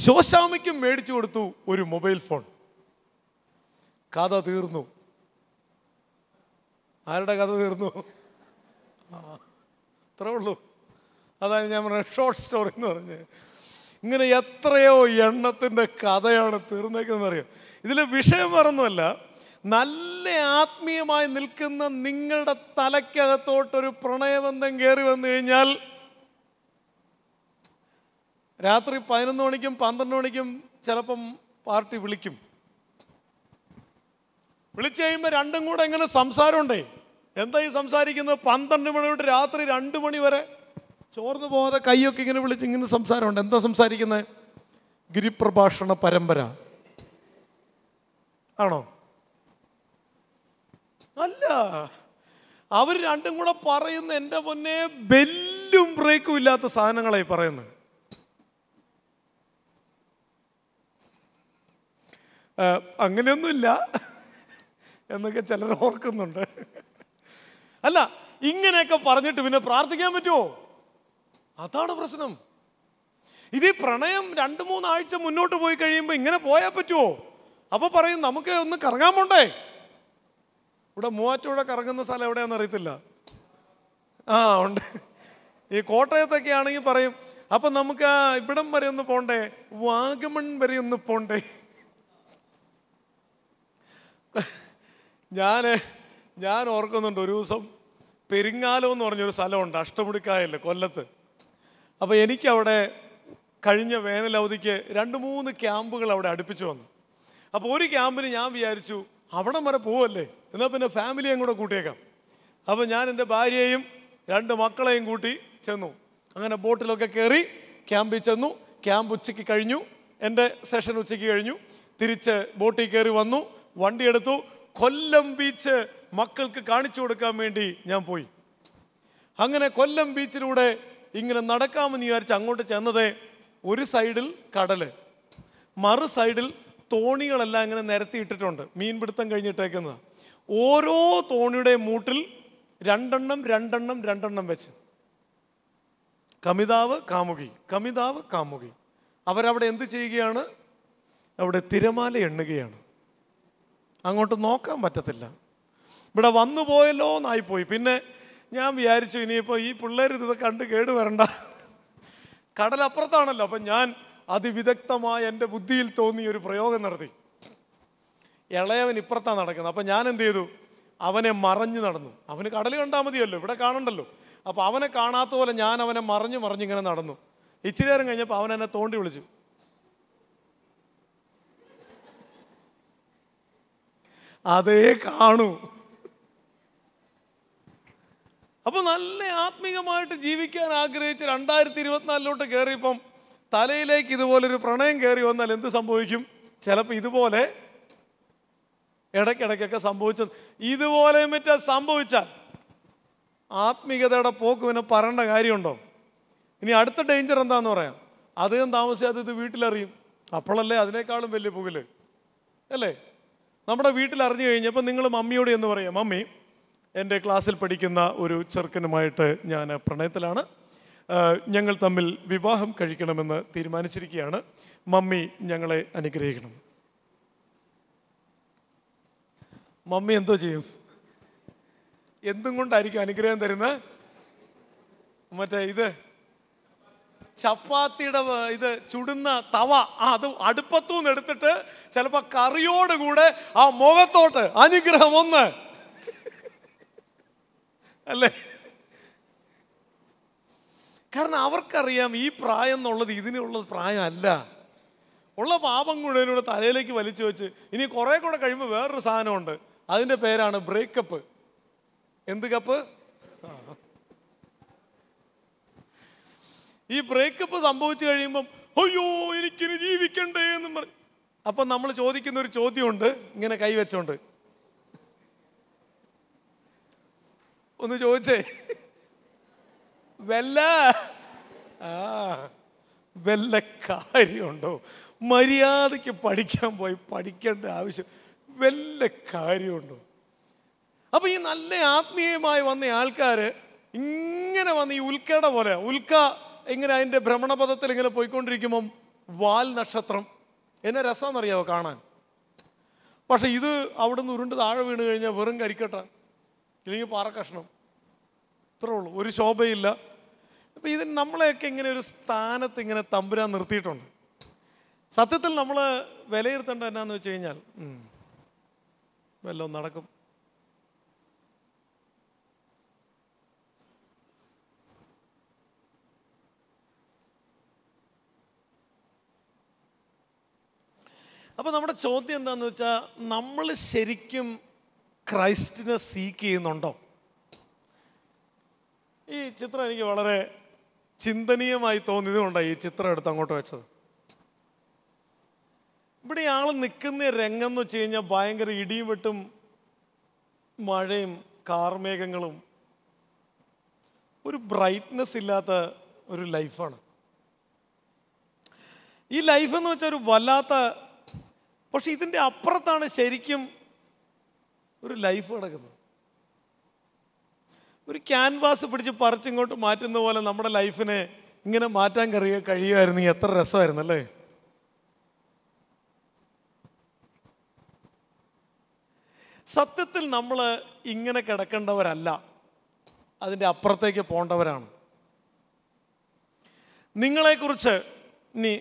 ശോശാമയ്ക്കും മേടിച്ചു കൊടുത്തു ഒരു മൊബൈൽ ഫോൺ കഥ തീർന്നു ആരുടെ കഥ തീർന്നു അത്രേ ഉള്ളൂ അതാണ് ഞാൻ പറഞ്ഞ ഷോർട്ട് സ്റ്റോറി എന്ന് പറഞ്ഞ് ഇങ്ങനെ എത്രയോ എണ്ണത്തിൻ്റെ കഥയാണ് അറിയാം ഇതിൽ വിഷയം പറഞ്ഞല്ല നല്ല ആത്മീയമായി നിൽക്കുന്ന നിങ്ങളുടെ തലയ്ക്കകത്തോട്ടൊരു പ്രണയബന്ധം കയറി വന്നു കഴിഞ്ഞാൽ രാത്രി പതിനൊന്ന് മണിക്കും പന്ത്രണ്ട് മണിക്കും ചിലപ്പം പാർട്ടി വിളിക്കും വിളിച്ചു കഴിയുമ്പോൾ രണ്ടും കൂടെ എങ്ങനെ സംസാരമുണ്ടേ എന്താ ഈ സംസാരിക്കുന്നത് പന്ത്രണ്ട് മണി തൊട്ട് രാത്രി രണ്ട് മണി വരെ ചോർന്നു പോകാതെ കൈയൊക്കെ ഇങ്ങനെ വിളിച്ച് ഇങ്ങനെ സംസാരമുണ്ട് എന്താ സംസാരിക്കുന്നത് ഗിരിപ്രഭാഷണ പരമ്പര ആണോ അല്ല അവർ രണ്ടും കൂടെ പറയുന്ന എൻ്റെ പൊന്നെ ബെല്ലും ബ്രേക്കും ഇല്ലാത്ത സാധനങ്ങളായി പറയുന്നത് അങ്ങനെയൊന്നുമില്ല എന്നൊക്കെ ചിലർ ഓർക്കുന്നുണ്ട് അല്ല ഇങ്ങനെയൊക്കെ പറഞ്ഞിട്ട് പിന്നെ പ്രാർത്ഥിക്കാൻ പറ്റുമോ അതാണ് പ്രശ്നം ഇത് ഈ പ്രണയം രണ്ട് മൂന്നാഴ്ച മുന്നോട്ട് പോയി കഴിയുമ്പോൾ ഇങ്ങനെ പോയാൽ പറ്റുമോ അപ്പോൾ പറയും നമുക്ക് ഒന്ന് കറങ്ങാൻ പോണ്ടേ ഇവിടെ മൂവാറ്റൂടെ കറങ്ങുന്ന സ്ഥലം എവിടെയാണെന്ന് അറിയത്തില്ല ആ ഉണ്ട് ഈ കോട്ടയത്തൊക്കെ ആണെങ്കിൽ പറയും അപ്പൊ നമുക്ക് ആ ഇവിടം വരെ ഒന്ന് പോണ്ടേ വാഗമൺ വരെ ഒന്ന് പോണ്ടേ ഞാൻ ഞാൻ ഓർക്കുന്നുണ്ട് ഒരു ദിവസം പെരിങ്ങാലം എന്ന് പറഞ്ഞൊരു സ്ഥലമുണ്ട് അഷ്ടമുടിക്കായല്ലേ കൊല്ലത്ത് അപ്പോൾ എനിക്കവിടെ കഴിഞ്ഞ വേനൽ അവധിക്ക് രണ്ട് മൂന്ന് ക്യാമ്പുകൾ അവിടെ അടുപ്പിച്ചു വന്നു അപ്പോൾ ഒരു ക്യാമ്പിന് ഞാൻ വിചാരിച്ചു അവിടം വരെ പോവല്ലേ എന്നാൽ പിന്നെ ഫാമിലിയും കൂടെ കൂട്ടിയേക്കാം അപ്പോൾ ഞാൻ എൻ്റെ ഭാര്യയെയും രണ്ട് മക്കളെയും കൂട്ടി ചെന്നു അങ്ങനെ ബോട്ടിലൊക്കെ കയറി ക്യാമ്പിൽ ചെന്നു ക്യാമ്പ് ഉച്ചയ്ക്ക് കഴിഞ്ഞു എൻ്റെ സെഷൻ ഉച്ചയ്ക്ക് കഴിഞ്ഞു തിരിച്ച് ബോട്ടിൽ കയറി വന്നു വണ്ടി എടുത്തു കൊല്ലം ബീച്ച് മക്കൾക്ക് കാണിച്ചു കൊടുക്കാൻ വേണ്ടി ഞാൻ പോയി അങ്ങനെ കൊല്ലം ബീച്ചിലൂടെ ഇങ്ങനെ നടക്കാമെന്ന് വിചാരിച്ച് അങ്ങോട്ട് ചെന്നത് ഒരു സൈഡിൽ കടൽ മറു സൈഡിൽ തോണികളെല്ലാം ഇങ്ങനെ നിരത്തിയിട്ടിട്ടുണ്ട് മീൻപിടുത്തം കഴിഞ്ഞിട്ടേക്കുന്നത് ഓരോ തോണിയുടെ മൂട്ടിൽ രണ്ടെണ്ണം രണ്ടെണ്ണം രണ്ടെണ്ണം വെച്ച് കമിതാവ് കാമുകി കമിതാവ് കാമുകി അവരവിടെ എന്ത് ചെയ്യുകയാണ് അവിടെ തിരമാല എണ്ണുകയാണ് അങ്ങോട്ട് നോക്കാൻ പറ്റത്തില്ല ഇവിടെ വന്നു പോയല്ലോ എന്നായിപ്പോയി പിന്നെ ഞാൻ വിചാരിച്ചു ഇനിയിപ്പോൾ ഈ പിള്ളേർ ഇത് കണ്ട് കേട് വരണ്ട കടലപ്പുറത്താണല്ലോ അപ്പം ഞാൻ അതിവിദഗ്ധമായ എൻ്റെ ബുദ്ധിയിൽ തോന്നി ഒരു പ്രയോഗം നടത്തി ഇളയവൻ ഇപ്പുറത്താണ് നടക്കുന്നത് അപ്പോൾ ഞാൻ എന്ത് ചെയ്തു അവനെ മറഞ്ഞു നടന്നു അവന് കടൽ കണ്ടാൽ മതിയല്ലോ ഇവിടെ കാണണ്ടല്ലോ അപ്പോൾ അവനെ കാണാത്ത പോലെ ഞാൻ അവനെ മറഞ്ഞു മറഞ്ഞു ഇങ്ങനെ നടന്നു ഇച്ചിരി നേരം കഴിഞ്ഞപ്പോൾ അവൻ എന്നെ തോണ്ടി വിളിച്ചു അതേ കാണൂ അപ്പോൾ നല്ല ആത്മീകമായിട്ട് ജീവിക്കാൻ ആഗ്രഹിച്ച് രണ്ടായിരത്തി ഇരുപത്തിനാലിലോട്ട് കയറിയപ്പം തലയിലേക്ക് ഇതുപോലൊരു പ്രണയം കയറി വന്നാൽ എന്ത് സംഭവിക്കും ചിലപ്പോൾ ഇതുപോലെ ഇടയ്ക്കിടയ്ക്കൊക്കെ സംഭവിച്ചു ഇതുപോലെ മറ്റേ സംഭവിച്ചാൽ ആത്മീകതയുടെ പോക്ക് പിന്നെ പറയേണ്ട കാര്യമുണ്ടോ ഇനി അടുത്ത ഡേഞ്ചർ എന്താണെന്ന് പറയാം അധികം താമസിയാതെ ഇത് വീട്ടിലറിയും അപ്പോഴല്ലേ അതിനേക്കാളും വലിയ പുകല് അല്ലേ നമ്മുടെ വീട്ടിൽ അറിഞ്ഞു കഴിഞ്ഞപ്പോൾ നിങ്ങൾ മമ്മിയോട് എന്ന് പറയാം മമ്മി എൻ്റെ ക്ലാസ്സിൽ പഠിക്കുന്ന ഒരു ചെറുക്കനുമായിട്ട് ഞാൻ പ്രണയത്തിലാണ് ഞങ്ങൾ തമ്മിൽ വിവാഹം കഴിക്കണമെന്ന് തീരുമാനിച്ചിരിക്കുകയാണ് മമ്മി ഞങ്ങളെ അനുഗ്രഹിക്കണം മമ്മി എന്തോ ചെയ്യും എന്തും കൊണ്ടായിരിക്കും അനുഗ്രഹം തരുന്ന മറ്റേ ഇത് ചപ്പാത്തിയുടെ ഇത് ചുടുന്ന തവ ആ അത് അടുപ്പത്തു നിന്ന് എടുത്തിട്ട് ചിലപ്പോൾ കറിയോടുകൂടെ ആ മുഖത്തോട്ട് അനുഗ്രഹം ഒന്ന് അല്ലേ കാരണം അവർക്കറിയാം ഈ പ്രായം എന്നുള്ളത് ഇതിനുള്ള പ്രായമല്ല ഉള്ള പാപം കൂടെ തലയിലേക്ക് വലിച്ചു വെച്ച് ഇനി കുറേ കൂടെ കഴിയുമ്പോൾ വേറൊരു സാധനമുണ്ട് അതിൻ്റെ പേരാണ് ബ്രേക്കപ്പ് എന്ത് കപ്പ് ഈ ബ്രേക്കപ്പ് സംഭവിച്ചു കഴിയുമ്പം അയ്യോ എനിക്കിനി ജീവിക്കണ്ടേ എന്ന് പറഞ്ഞു അപ്പം നമ്മൾ ചോദിക്കുന്ന ഒരു ചോദ്യമുണ്ട് ഇങ്ങനെ കൈവച്ചോണ്ട് ഒന്ന് ചോദിച്ചേ വെല്ല ആ വെല്ല കാര്യമുണ്ടോ മര്യാദയ്ക്ക് പഠിക്കാൻ പോയി പഠിക്കേണ്ട ആവശ്യം വല്ല കാര്യമുണ്ടോ അപ്പോൾ ഈ നല്ല ആത്മീയമായി വന്ന ആൾക്കാർ ഇങ്ങനെ വന്ന് ഈ ഉൽക്കയുടെ പോലെ ഉൽക്ക ഇങ്ങനെ അതിൻ്റെ ഭ്രമണപഥത്തിൽ ഇങ്ങനെ പോയിക്കൊണ്ടിരിക്കുമ്പം വാൽ നക്ഷത്രം എന്നെ രസമെന്നറിയാവോ കാണാൻ പക്ഷെ ഇത് അവിടുന്ന് ഉരുണ്ട് താഴെ വീണ് കഴിഞ്ഞാൽ വെറും കരിക്കട്ട ഇല്ലെങ്കിൽ പാറ കഷ്ണം ഇത്രേ ഉള്ളൂ ഒരു ശോഭയില്ല അപ്പം ഇതിന് നമ്മളെയൊക്കെ ഇങ്ങനെ ഒരു സ്ഥാനത്ത് ഇങ്ങനെ തമ്പുരാൻ നിർത്തിയിട്ടുണ്ട് സത്യത്തിൽ നമ്മൾ വിലയിരുത്തേണ്ടത് എന്നാന്ന് വെച്ച് കഴിഞ്ഞാൽ വല്ലതും നടക്കും അപ്പോൾ നമ്മുടെ ചോദ്യം എന്താണെന്ന് വെച്ചാൽ നമ്മൾ ശരിക്കും ക്രൈസ്റ്റിനെ സീക്ക് ചെയ്യുന്നുണ്ടോ ഈ ചിത്രം എനിക്ക് വളരെ ചിന്തനീയമായി തോന്നിയതുകൊണ്ടാണ് ഈ ചിത്രം എടുത്ത് അങ്ങോട്ട് വെച്ചത് ഇവിടെ ആൾ നിൽക്കുന്ന രംഗം എന്ന് വെച്ച് കഴിഞ്ഞാൽ ഭയങ്കര ഇടിയും വെട്ടും മഴയും കാർമേഘങ്ങളും ഒരു ബ്രൈറ്റ്നെസ് ഇല്ലാത്ത ഒരു ലൈഫാണ് ഈ ലൈഫ് എന്ന് വെച്ചാൽ ഒരു വല്ലാത്ത പക്ഷെ ഇതിൻ്റെ അപ്പുറത്താണ് ശരിക്കും ഒരു ലൈഫ് കിടക്കുന്നത് ഒരു ക്യാൻവാസ് പിടിച്ച് പറിച്ചിങ്ങോട്ട് മാറ്റുന്ന പോലെ നമ്മുടെ ലൈഫിനെ ഇങ്ങനെ മാറ്റാൻ കറിയ കഴിയുമായിരുന്നെങ്കിൽ എത്ര രസമായിരുന്നു അല്ലേ സത്യത്തിൽ നമ്മൾ ഇങ്ങനെ കിടക്കേണ്ടവരല്ല അതിൻ്റെ അപ്പുറത്തേക്ക് പോകേണ്ടവരാണ് നിങ്ങളെക്കുറിച്ച് ഇനി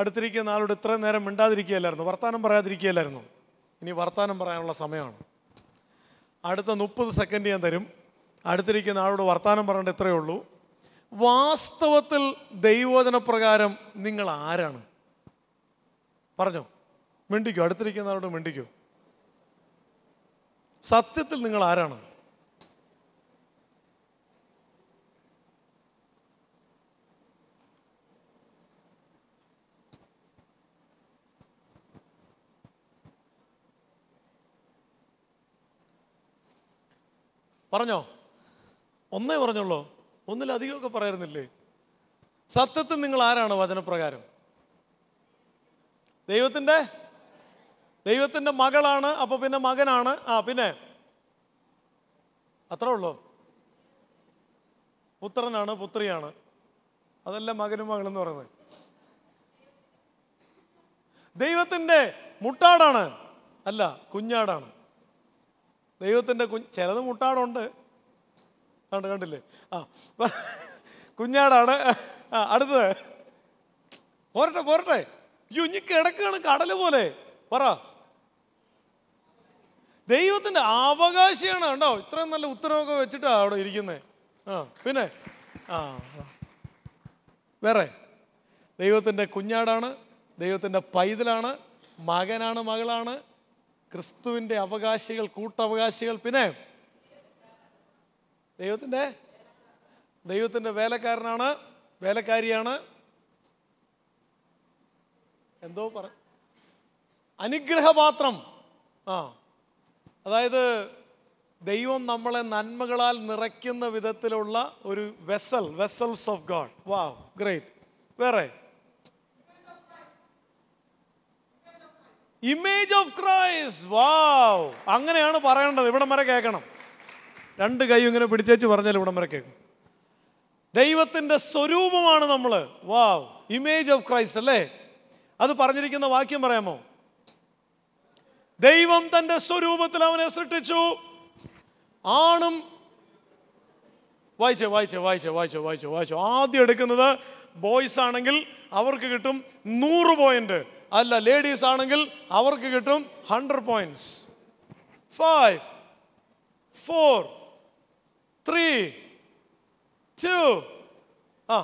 അടുത്തിരിക്കുന്ന ആളോട് ഇത്രയും നേരം മിണ്ടാതിരിക്കുകയല്ലായിരുന്നു വർത്തമാനം പറയാതിരിക്കുകയല്ലായിരുന്നു ഇനി വർത്തമാനം പറയാനുള്ള സമയമാണ് അടുത്ത മുപ്പത് സെക്കൻഡ് ഞാൻ തരും അടുത്തിരിക്കുന്ന ആളോട് വർത്തമാനം പറയേണ്ട ഇത്രയേ ഉള്ളൂ വാസ്തവത്തിൽ ദൈവോചന പ്രകാരം നിങ്ങൾ ആരാണ് പറഞ്ഞോ മിണ്ടിക്കോ അടുത്തിരിക്കുന്ന ആളോട് മിണ്ടിക്കോ സത്യത്തിൽ നിങ്ങൾ ആരാണ് പറഞ്ഞോ ഒന്നേ പറഞ്ഞുള്ളൂ ഒന്നിലധികമൊക്കെ പറയുന്നില്ലേ സത്യത്തിൽ നിങ്ങൾ ആരാണ് വചനപ്രകാരം ദൈവത്തിൻ്റെ ദൈവത്തിൻ്റെ മകളാണ് അപ്പോൾ പിന്നെ മകനാണ് ആ പിന്നെ അത്രേ ഉള്ളൂ പുത്രനാണ് പുത്രിയാണ് അതല്ല മകനും മകളെന്ന് പറയുന്നത് ദൈവത്തിൻ്റെ മുട്ടാടാണ് അല്ല കുഞ്ഞാടാണ് ദൈവത്തിൻ്റെ കുഞ്ഞ് ചിലത് മുട്ടാടുണ്ട് കണ്ട് കണ്ടില്ലേ ആ കുഞ്ഞാടാണ് ആ അടുത്തത് പോരട്ടെ പോരട്ടെ അയ്യോ ഇനി കിടക്കുകയാണ് കടല് പോലെ പറ ദൈവത്തിൻ്റെ അവകാശിയാണ് കണ്ടോ ഇത്രയും നല്ല ഉത്തരവൊക്കെ വെച്ചിട്ടാണ് അവിടെ ഇരിക്കുന്നത് ആ പിന്നെ ആ വേറെ ദൈവത്തിൻ്റെ കുഞ്ഞാടാണ് ദൈവത്തിൻ്റെ പൈതലാണ് മകനാണ് മകളാണ് ക്രിസ്തുവിൻ്റെ അവകാശികൾ കൂട്ടവകാശികൾ പിന്നെ ദൈവത്തിൻ്റെ ദൈവത്തിൻ്റെ വേലക്കാരനാണ് വേലക്കാരിയാണ് എന്തോ പറ അനുഗ്രഹപാത്രം ആ അതായത് ദൈവം നമ്മളെ നന്മകളാൽ നിറയ്ക്കുന്ന വിധത്തിലുള്ള ഒരു vessel vessels of God wow great വേറെ ഇമേജ് ഓഫ് ക്രൈസ് വാവ് അങ്ങനെയാണ് പറയേണ്ടത് ഇവിടം വരെ കേൾക്കണം രണ്ട് കൈ ഇങ്ങനെ പിടിച്ചേച്ച് പറഞ്ഞാൽ ഇവിടം വരെ കേൾക്കും ദൈവത്തിൻ്റെ സ്വരൂപമാണ് നമ്മൾ വാവ് ഇമേജ് ഓഫ് ക്രൈസ്റ്റ് അല്ലേ അത് പറഞ്ഞിരിക്കുന്ന വാക്യം പറയാമോ ദൈവം തൻ്റെ സ്വരൂപത്തിൽ അവനെ സൃഷ്ടിച്ചു ആണും വായിച്ചേ വായിച്ചേ വായിച്ചേ വായിച്ചോ വായിച്ചോ വായിച്ചോ ആദ്യം എടുക്കുന്നത് ബോയ്സ് ആണെങ്കിൽ അവർക്ക് കിട്ടും നൂറ് പോയിന്റ് അല്ല ലേഡീസ് ആണെങ്കിൽ അവർക്ക് കിട്ടും hundred points five four three two ആ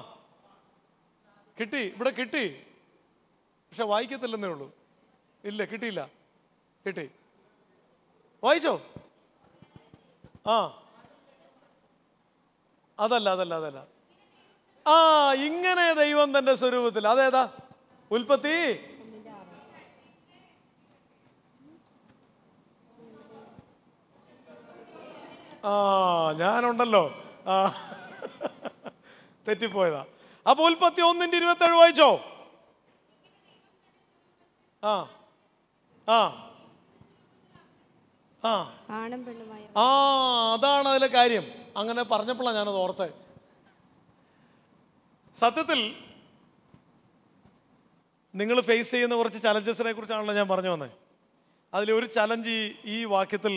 കിട്ടി ഇവിടെ കിട്ടി പക്ഷെ വായിക്കത്തില്ലെന്നേ ഉള്ളൂ ഇല്ല കിട്ടിയില്ല കിട്ടി വായിച്ചോ ആ അതല്ല അതല്ല അതല്ല ആ ഇങ്ങനെ ദൈവം തന്റെ സ്വരൂപത്തിൽ അതേതാ ഉൽപ്പത്തി ആ ഞാനുണ്ടല്ലോ ആ തെറ്റിപ്പോയതാ അപ്പൊ ഉൽപ്പത്തി ഒന്നിന്റെ ഇരുപത്തേഴ് വായിച്ചോ ആ ആ ആ ആ അതാണ് അതിലെ കാര്യം അങ്ങനെ പറഞ്ഞപ്പോഴാണ് ഞാനത് ഓർത്തെ സത്യത്തിൽ നിങ്ങൾ ഫേസ് ചെയ്യുന്ന കുറച്ച് ചലഞ്ചസിനെ കുറിച്ചാണല്ലോ ഞാൻ പറഞ്ഞു വന്നത് അതിലൊരു ചലഞ്ച് ഈ ഈ വാക്യത്തിൽ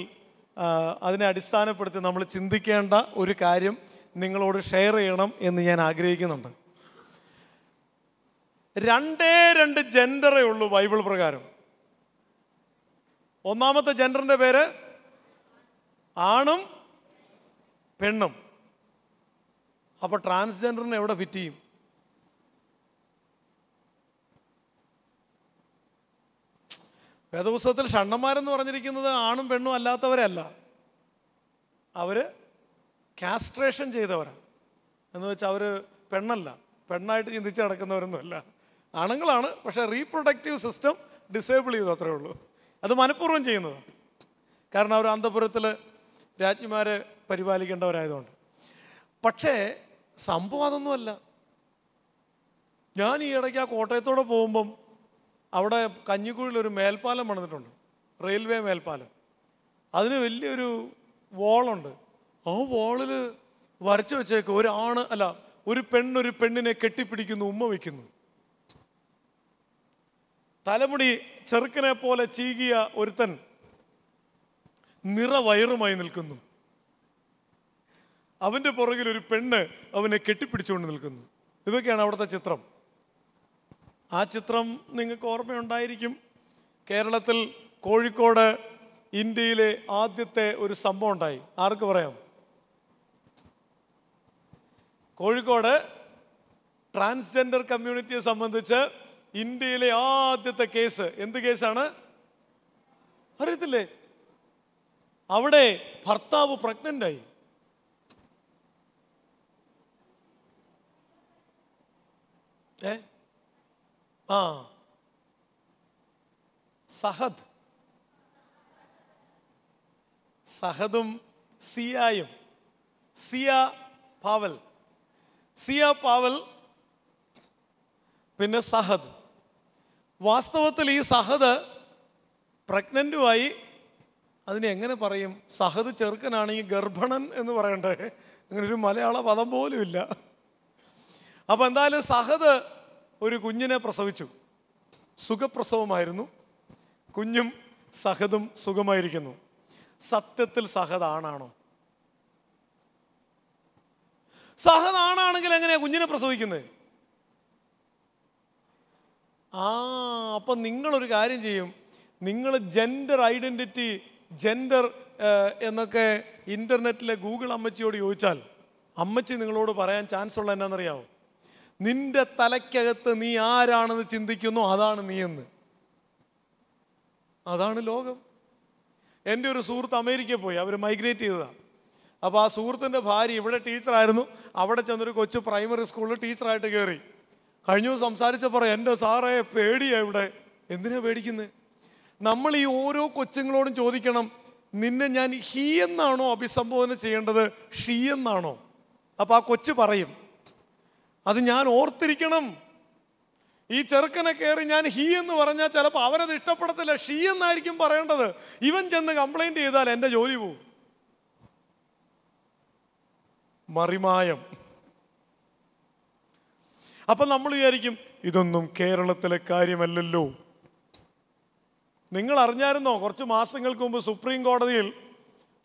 അതിനെ അടിസ്ഥാനപ്പെടുത്തി നമ്മൾ ചിന്തിക്കേണ്ട ഒരു കാര്യം നിങ്ങളോട് ഷെയർ ചെയ്യണം എന്ന് ഞാൻ ആഗ്രഹിക്കുന്നുണ്ട് രണ്ടേ രണ്ട് ജെൻഡറേ ഉള്ളൂ ബൈബിൾ പ്രകാരം ഒന്നാമത്തെ ജെൻഡറിൻ്റെ പേര് ആണും പെണ്ണും അപ്പോൾ ട്രാൻസ്ജെൻഡറിന് എവിടെ ഫിറ്റ് ചെയ്യും വേദപുസ്തകത്തിൽ ഷണ്ണന്മാരെന്ന് പറഞ്ഞിരിക്കുന്നത് ആണും പെണ്ണും അല്ലാത്തവരല്ല അവർ കാസ്ട്രേഷൻ ചെയ്തവരാണ് എന്ന് വെച്ചാൽ അവർ പെണ്ണല്ല പെണ്ണായിട്ട് ചിന്തിച്ച് നടക്കുന്നവരൊന്നുമല്ല ആണുങ്ങളാണ് പക്ഷേ റീപ്രൊഡക്റ്റീവ് സിസ്റ്റം ഡിസേബിൾ ചെയ്തു അത്രേ ഉള്ളൂ അത് മനഃപൂർവ്വം ചെയ്യുന്നത് കാരണം അവർ അന്തപുരത്തിൽ രാജ്ഞിമാരെ പരിപാലിക്കേണ്ടവരായതുകൊണ്ട് പക്ഷേ സംഭവം അതൊന്നുമല്ല ഞാൻ ഈ ഇടയ്ക്ക് ആ കോട്ടയത്തോടെ പോകുമ്പം അവിടെ കഞ്ഞിക്കുഴിയിൽ ഒരു മേൽപ്പാലം പണിതിട്ടുണ്ട് റെയിൽവേ മേൽപ്പാലം അതിന് വലിയൊരു വോളുണ്ട് ആ വോളിൽ വരച്ചു വെച്ചേക്ക് ഒരാണ് അല്ല ഒരു പെണ്ണൊരു പെണ്ണിനെ കെട്ടിപ്പിടിക്കുന്നു ഉമ്മ വയ്ക്കുന്നു തലമുടി ചെറുക്കനെ പോലെ ചീകിയ ഒരുത്തൻ നിറവയറുമായി നിൽക്കുന്നു അവൻ്റെ പുറകിൽ ഒരു പെണ്ണ് അവനെ കെട്ടിപ്പിടിച്ചുകൊണ്ട് നിൽക്കുന്നു ഇതൊക്കെയാണ് അവിടുത്തെ ചിത്രം ആ ചിത്രം നിങ്ങൾക്ക് ഓർമ്മയുണ്ടായിരിക്കും കേരളത്തിൽ കോഴിക്കോട് ഇന്ത്യയിലെ ആദ്യത്തെ ഒരു സംഭവം ഉണ്ടായി ആർക്ക് പറയാം കോഴിക്കോട് ട്രാൻസ്ജെൻഡർ കമ്മ്യൂണിറ്റിയെ സംബന്ധിച്ച് ഇന്ത്യയിലെ ആദ്യത്തെ കേസ് എന്ത് കേസാണ് അറിയത്തില്ലേ അവിടെ ഭർത്താവ് പ്രഗ്നൻ്റ് ആയി ഏ ആ സഹദ് സഹദും സിയായും സിയ പാവൽ സിയ പാവൽ പിന്നെ സഹദ് വാസ്തവത്തിൽ ഈ സഹദ് പ്രഗ്നൻ്റുമായി അതിനെ എങ്ങനെ പറയും സഹദ് ചെറുക്കനാണെങ്കിൽ ഗർഭണൻ എന്ന് പറയണ്ടേ അങ്ങനെ ഒരു മലയാള പദം പോലും ഇല്ല അപ്പോൾ എന്തായാലും സഹദ് ഒരു കുഞ്ഞിനെ പ്രസവിച്ചു സുഖപ്രസവമായിരുന്നു കുഞ്ഞും സഹദും സുഖമായിരിക്കുന്നു സത്യത്തിൽ സഹദ് ആണാണോ സഹദ് ആണാണെങ്കിൽ എങ്ങനെയാണ് കുഞ്ഞിനെ പ്രസവിക്കുന്നത് ആ അപ്പം നിങ്ങളൊരു കാര്യം ചെയ്യും നിങ്ങൾ ജെൻഡർ ഐഡൻറ്റിറ്റി ജെൻഡർ എന്നൊക്കെ ഇൻ്റർനെറ്റിലെ ഗൂഗിൾ അമ്മച്ചിയോട് ചോദിച്ചാൽ അമ്മച്ചി നിങ്ങളോട് പറയാൻ ചാൻസ് ഉള്ള എന്നാണെന്നറിയാമോ നിന്റെ തലയ്ക്കകത്ത് നീ ആരാണെന്ന് ചിന്തിക്കുന്നു അതാണ് നീ എന്ന് അതാണ് ലോകം എൻ്റെ ഒരു സുഹൃത്ത് അമേരിക്കയിൽ പോയി അവർ മൈഗ്രേറ്റ് ചെയ്തതാണ് അപ്പോൾ ആ സുഹൃത്തിൻ്റെ ഭാര്യ ഇവിടെ ടീച്ചറായിരുന്നു അവിടെ ചെന്നൊരു കൊച്ചു പ്രൈമറി സ്കൂളിൽ ടീച്ചറായിട്ട് കയറി കഴിഞ്ഞ ദിവസം സംസാരിച്ചപ്പോൾ എൻ്റെ സാറേ പേടിയാ ഇവിടെ എന്തിനാ പേടിക്കുന്നത് നമ്മൾ ഈ ഓരോ കൊച്ചുങ്ങളോടും ചോദിക്കണം നിന്നെ ഞാൻ ഹീ എന്നാണോ അഭിസംബോധന ചെയ്യേണ്ടത് ഷീ എന്നാണോ അപ്പോൾ ആ കൊച്ചു പറയും അത് ഞാൻ ഓർത്തിരിക്കണം ഈ ചെറുക്കനെ കയറി ഞാൻ ഹീ എന്ന് പറഞ്ഞാൽ ചിലപ്പോൾ അവരത് ഇഷ്ടപ്പെടത്തില്ല ഷീ എന്നായിരിക്കും പറയേണ്ടത് ഇവൻ ചെന്ന് കംപ്ലൈൻറ്റ് ചെയ്താൽ എൻ്റെ ജോലി പോവും മറിമായം അപ്പം നമ്മൾ വിചാരിക്കും ഇതൊന്നും കേരളത്തിലെ കാര്യമല്ലല്ലോ നിങ്ങൾ അറിഞ്ഞായിരുന്നോ കുറച്ച് മാസങ്ങൾക്ക് മുമ്പ് സുപ്രീം കോടതിയിൽ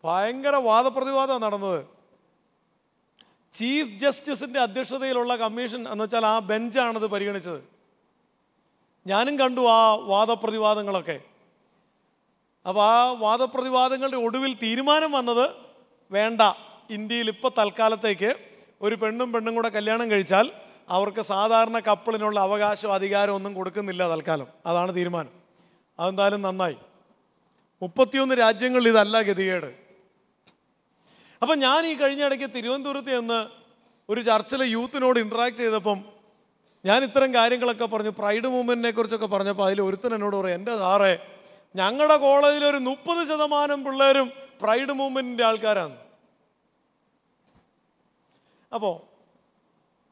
ഭയങ്കര വാദപ്രതിവാദമാണ് നടന്നത് ചീഫ് ജസ്റ്റിസിൻ്റെ അധ്യക്ഷതയിലുള്ള കമ്മീഷൻ എന്ന് വെച്ചാൽ ആ ബെഞ്ചാണത് പരിഗണിച്ചത് ഞാനും കണ്ടു ആ വാദപ്രതിവാദങ്ങളൊക്കെ അപ്പോൾ ആ വാദപ്രതിവാദങ്ങളുടെ ഒടുവിൽ തീരുമാനം വന്നത് വേണ്ട ഇന്ത്യയിൽ ഇപ്പോൾ തൽക്കാലത്തേക്ക് ഒരു പെണ്ണും പെണ്ണും കൂടെ കല്യാണം കഴിച്ചാൽ അവർക്ക് സാധാരണ കപ്പിളിനുള്ള അവകാശവും അധികാരവും ഒന്നും കൊടുക്കുന്നില്ല തൽക്കാലം അതാണ് തീരുമാനം അതെന്തായാലും നന്നായി മുപ്പത്തിയൊന്ന് രാജ്യങ്ങളിൽ ഇതല്ല ഗതികേട് അപ്പം ഞാൻ ഈ കഴിഞ്ഞ ഇടയ്ക്ക് തിരുവനന്തപുരത്ത് നിന്ന് ഒരു ചർച്ചിലെ യൂത്തിനോട് ഇൻട്രാക്ട് ചെയ്തപ്പം ഞാൻ ഇത്തരം കാര്യങ്ങളൊക്കെ പറഞ്ഞു പ്രൈഡ് മൂവ്മെൻറ്റിനെ കുറിച്ചൊക്കെ പറഞ്ഞപ്പോൾ അതിൽ ഒരുത്തൻ എന്നോട് പറയും എൻ്റെ സാറേ ഞങ്ങളുടെ കോളേജിൽ ഒരു മുപ്പത് ശതമാനം പിള്ളേരും പ്രൈഡ് മൂവ്മെൻറ്റിൻ്റെ ആൾക്കാരാണ് അപ്പോൾ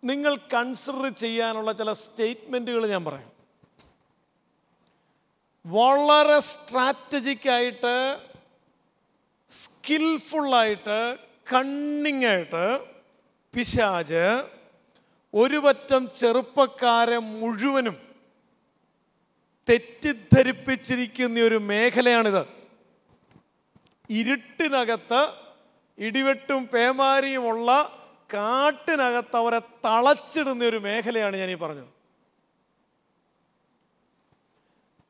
നിങ്ങൾ കൺസിഡർ ചെയ്യാനുള്ള ചില സ്റ്റേറ്റ്മെൻറ്റുകൾ ഞാൻ പറയാം വളരെ സ്ട്രാറ്റജിക്കായിട്ട് സ്കിൽഫുള്ളായിട്ട് കണ്ണിങ് ആയിട്ട് പിശാജ് ഒരുപറ്റം ചെറുപ്പക്കാരെ മുഴുവനും തെറ്റിദ്ധരിപ്പിച്ചിരിക്കുന്ന ഒരു മേഖലയാണിത് ഇരുട്ടിനകത്ത് ഇടിവെട്ടും പേമാരിയുമുള്ള കാട്ടിനകത്ത് അവരെ തളച്ചിടുന്ന ഒരു മേഖലയാണ് ഞാൻ ഈ പറഞ്ഞത്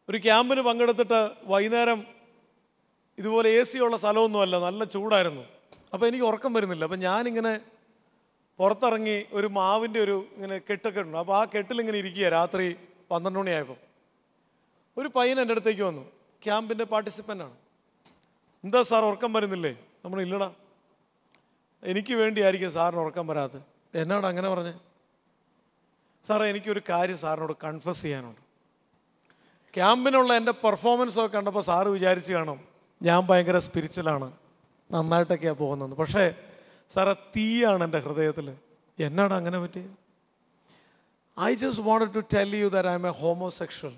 ഒരു ക്യാമ്പിന് പങ്കെടുത്തിട്ട് വൈകുന്നേരം ഇതുപോലെ എ സി ഉള്ള സ്ഥലമൊന്നുമല്ല നല്ല ചൂടായിരുന്നു അപ്പോൾ എനിക്ക് ഉറക്കം വരുന്നില്ല അപ്പം ഞാനിങ്ങനെ പുറത്തിറങ്ങി ഒരു മാവിൻ്റെ ഒരു ഇങ്ങനെ കെട്ടൊക്കെ ഉണ്ട് അപ്പോൾ ആ കെട്ടിലിങ്ങനെ ഇരിക്കുക രാത്രി പന്ത്രണ്ട് മണിയായപ്പോൾ ഒരു പയ്യൻ എൻ്റെ അടുത്തേക്ക് വന്നു ക്യാമ്പിൻ്റെ പാർട്ടിസിപ്പൻ്റാണ് എന്താ സാർ ഉറക്കം വരുന്നില്ലേ നമ്മൾ ഇല്ലടാ എനിക്ക് വേണ്ടിയായിരിക്കും സാറിന് ഉറക്കം വരാത്തത് എന്നോട് അങ്ങനെ പറഞ്ഞേ സാറേ എനിക്കൊരു കാര്യം സാറിനോട് കൺഫസ് ചെയ്യാനുണ്ട് ക്യാമ്പിനുള്ള എൻ്റെ പെർഫോമൻസൊക്കെ കണ്ടപ്പോൾ സാറ് വിചാരിച്ച് കാണും ഞാൻ ഭയങ്കര സ്പിരിച്വലാണ് നന്നായിട്ടൊക്കെയാണ് പോകുന്നത് പക്ഷേ സാറേ തീയാണ് എൻ്റെ ഹൃദയത്തിൽ എന്നാണ് അങ്ങനെ പറ്റിയത് I just want to tell you that I am a homosexual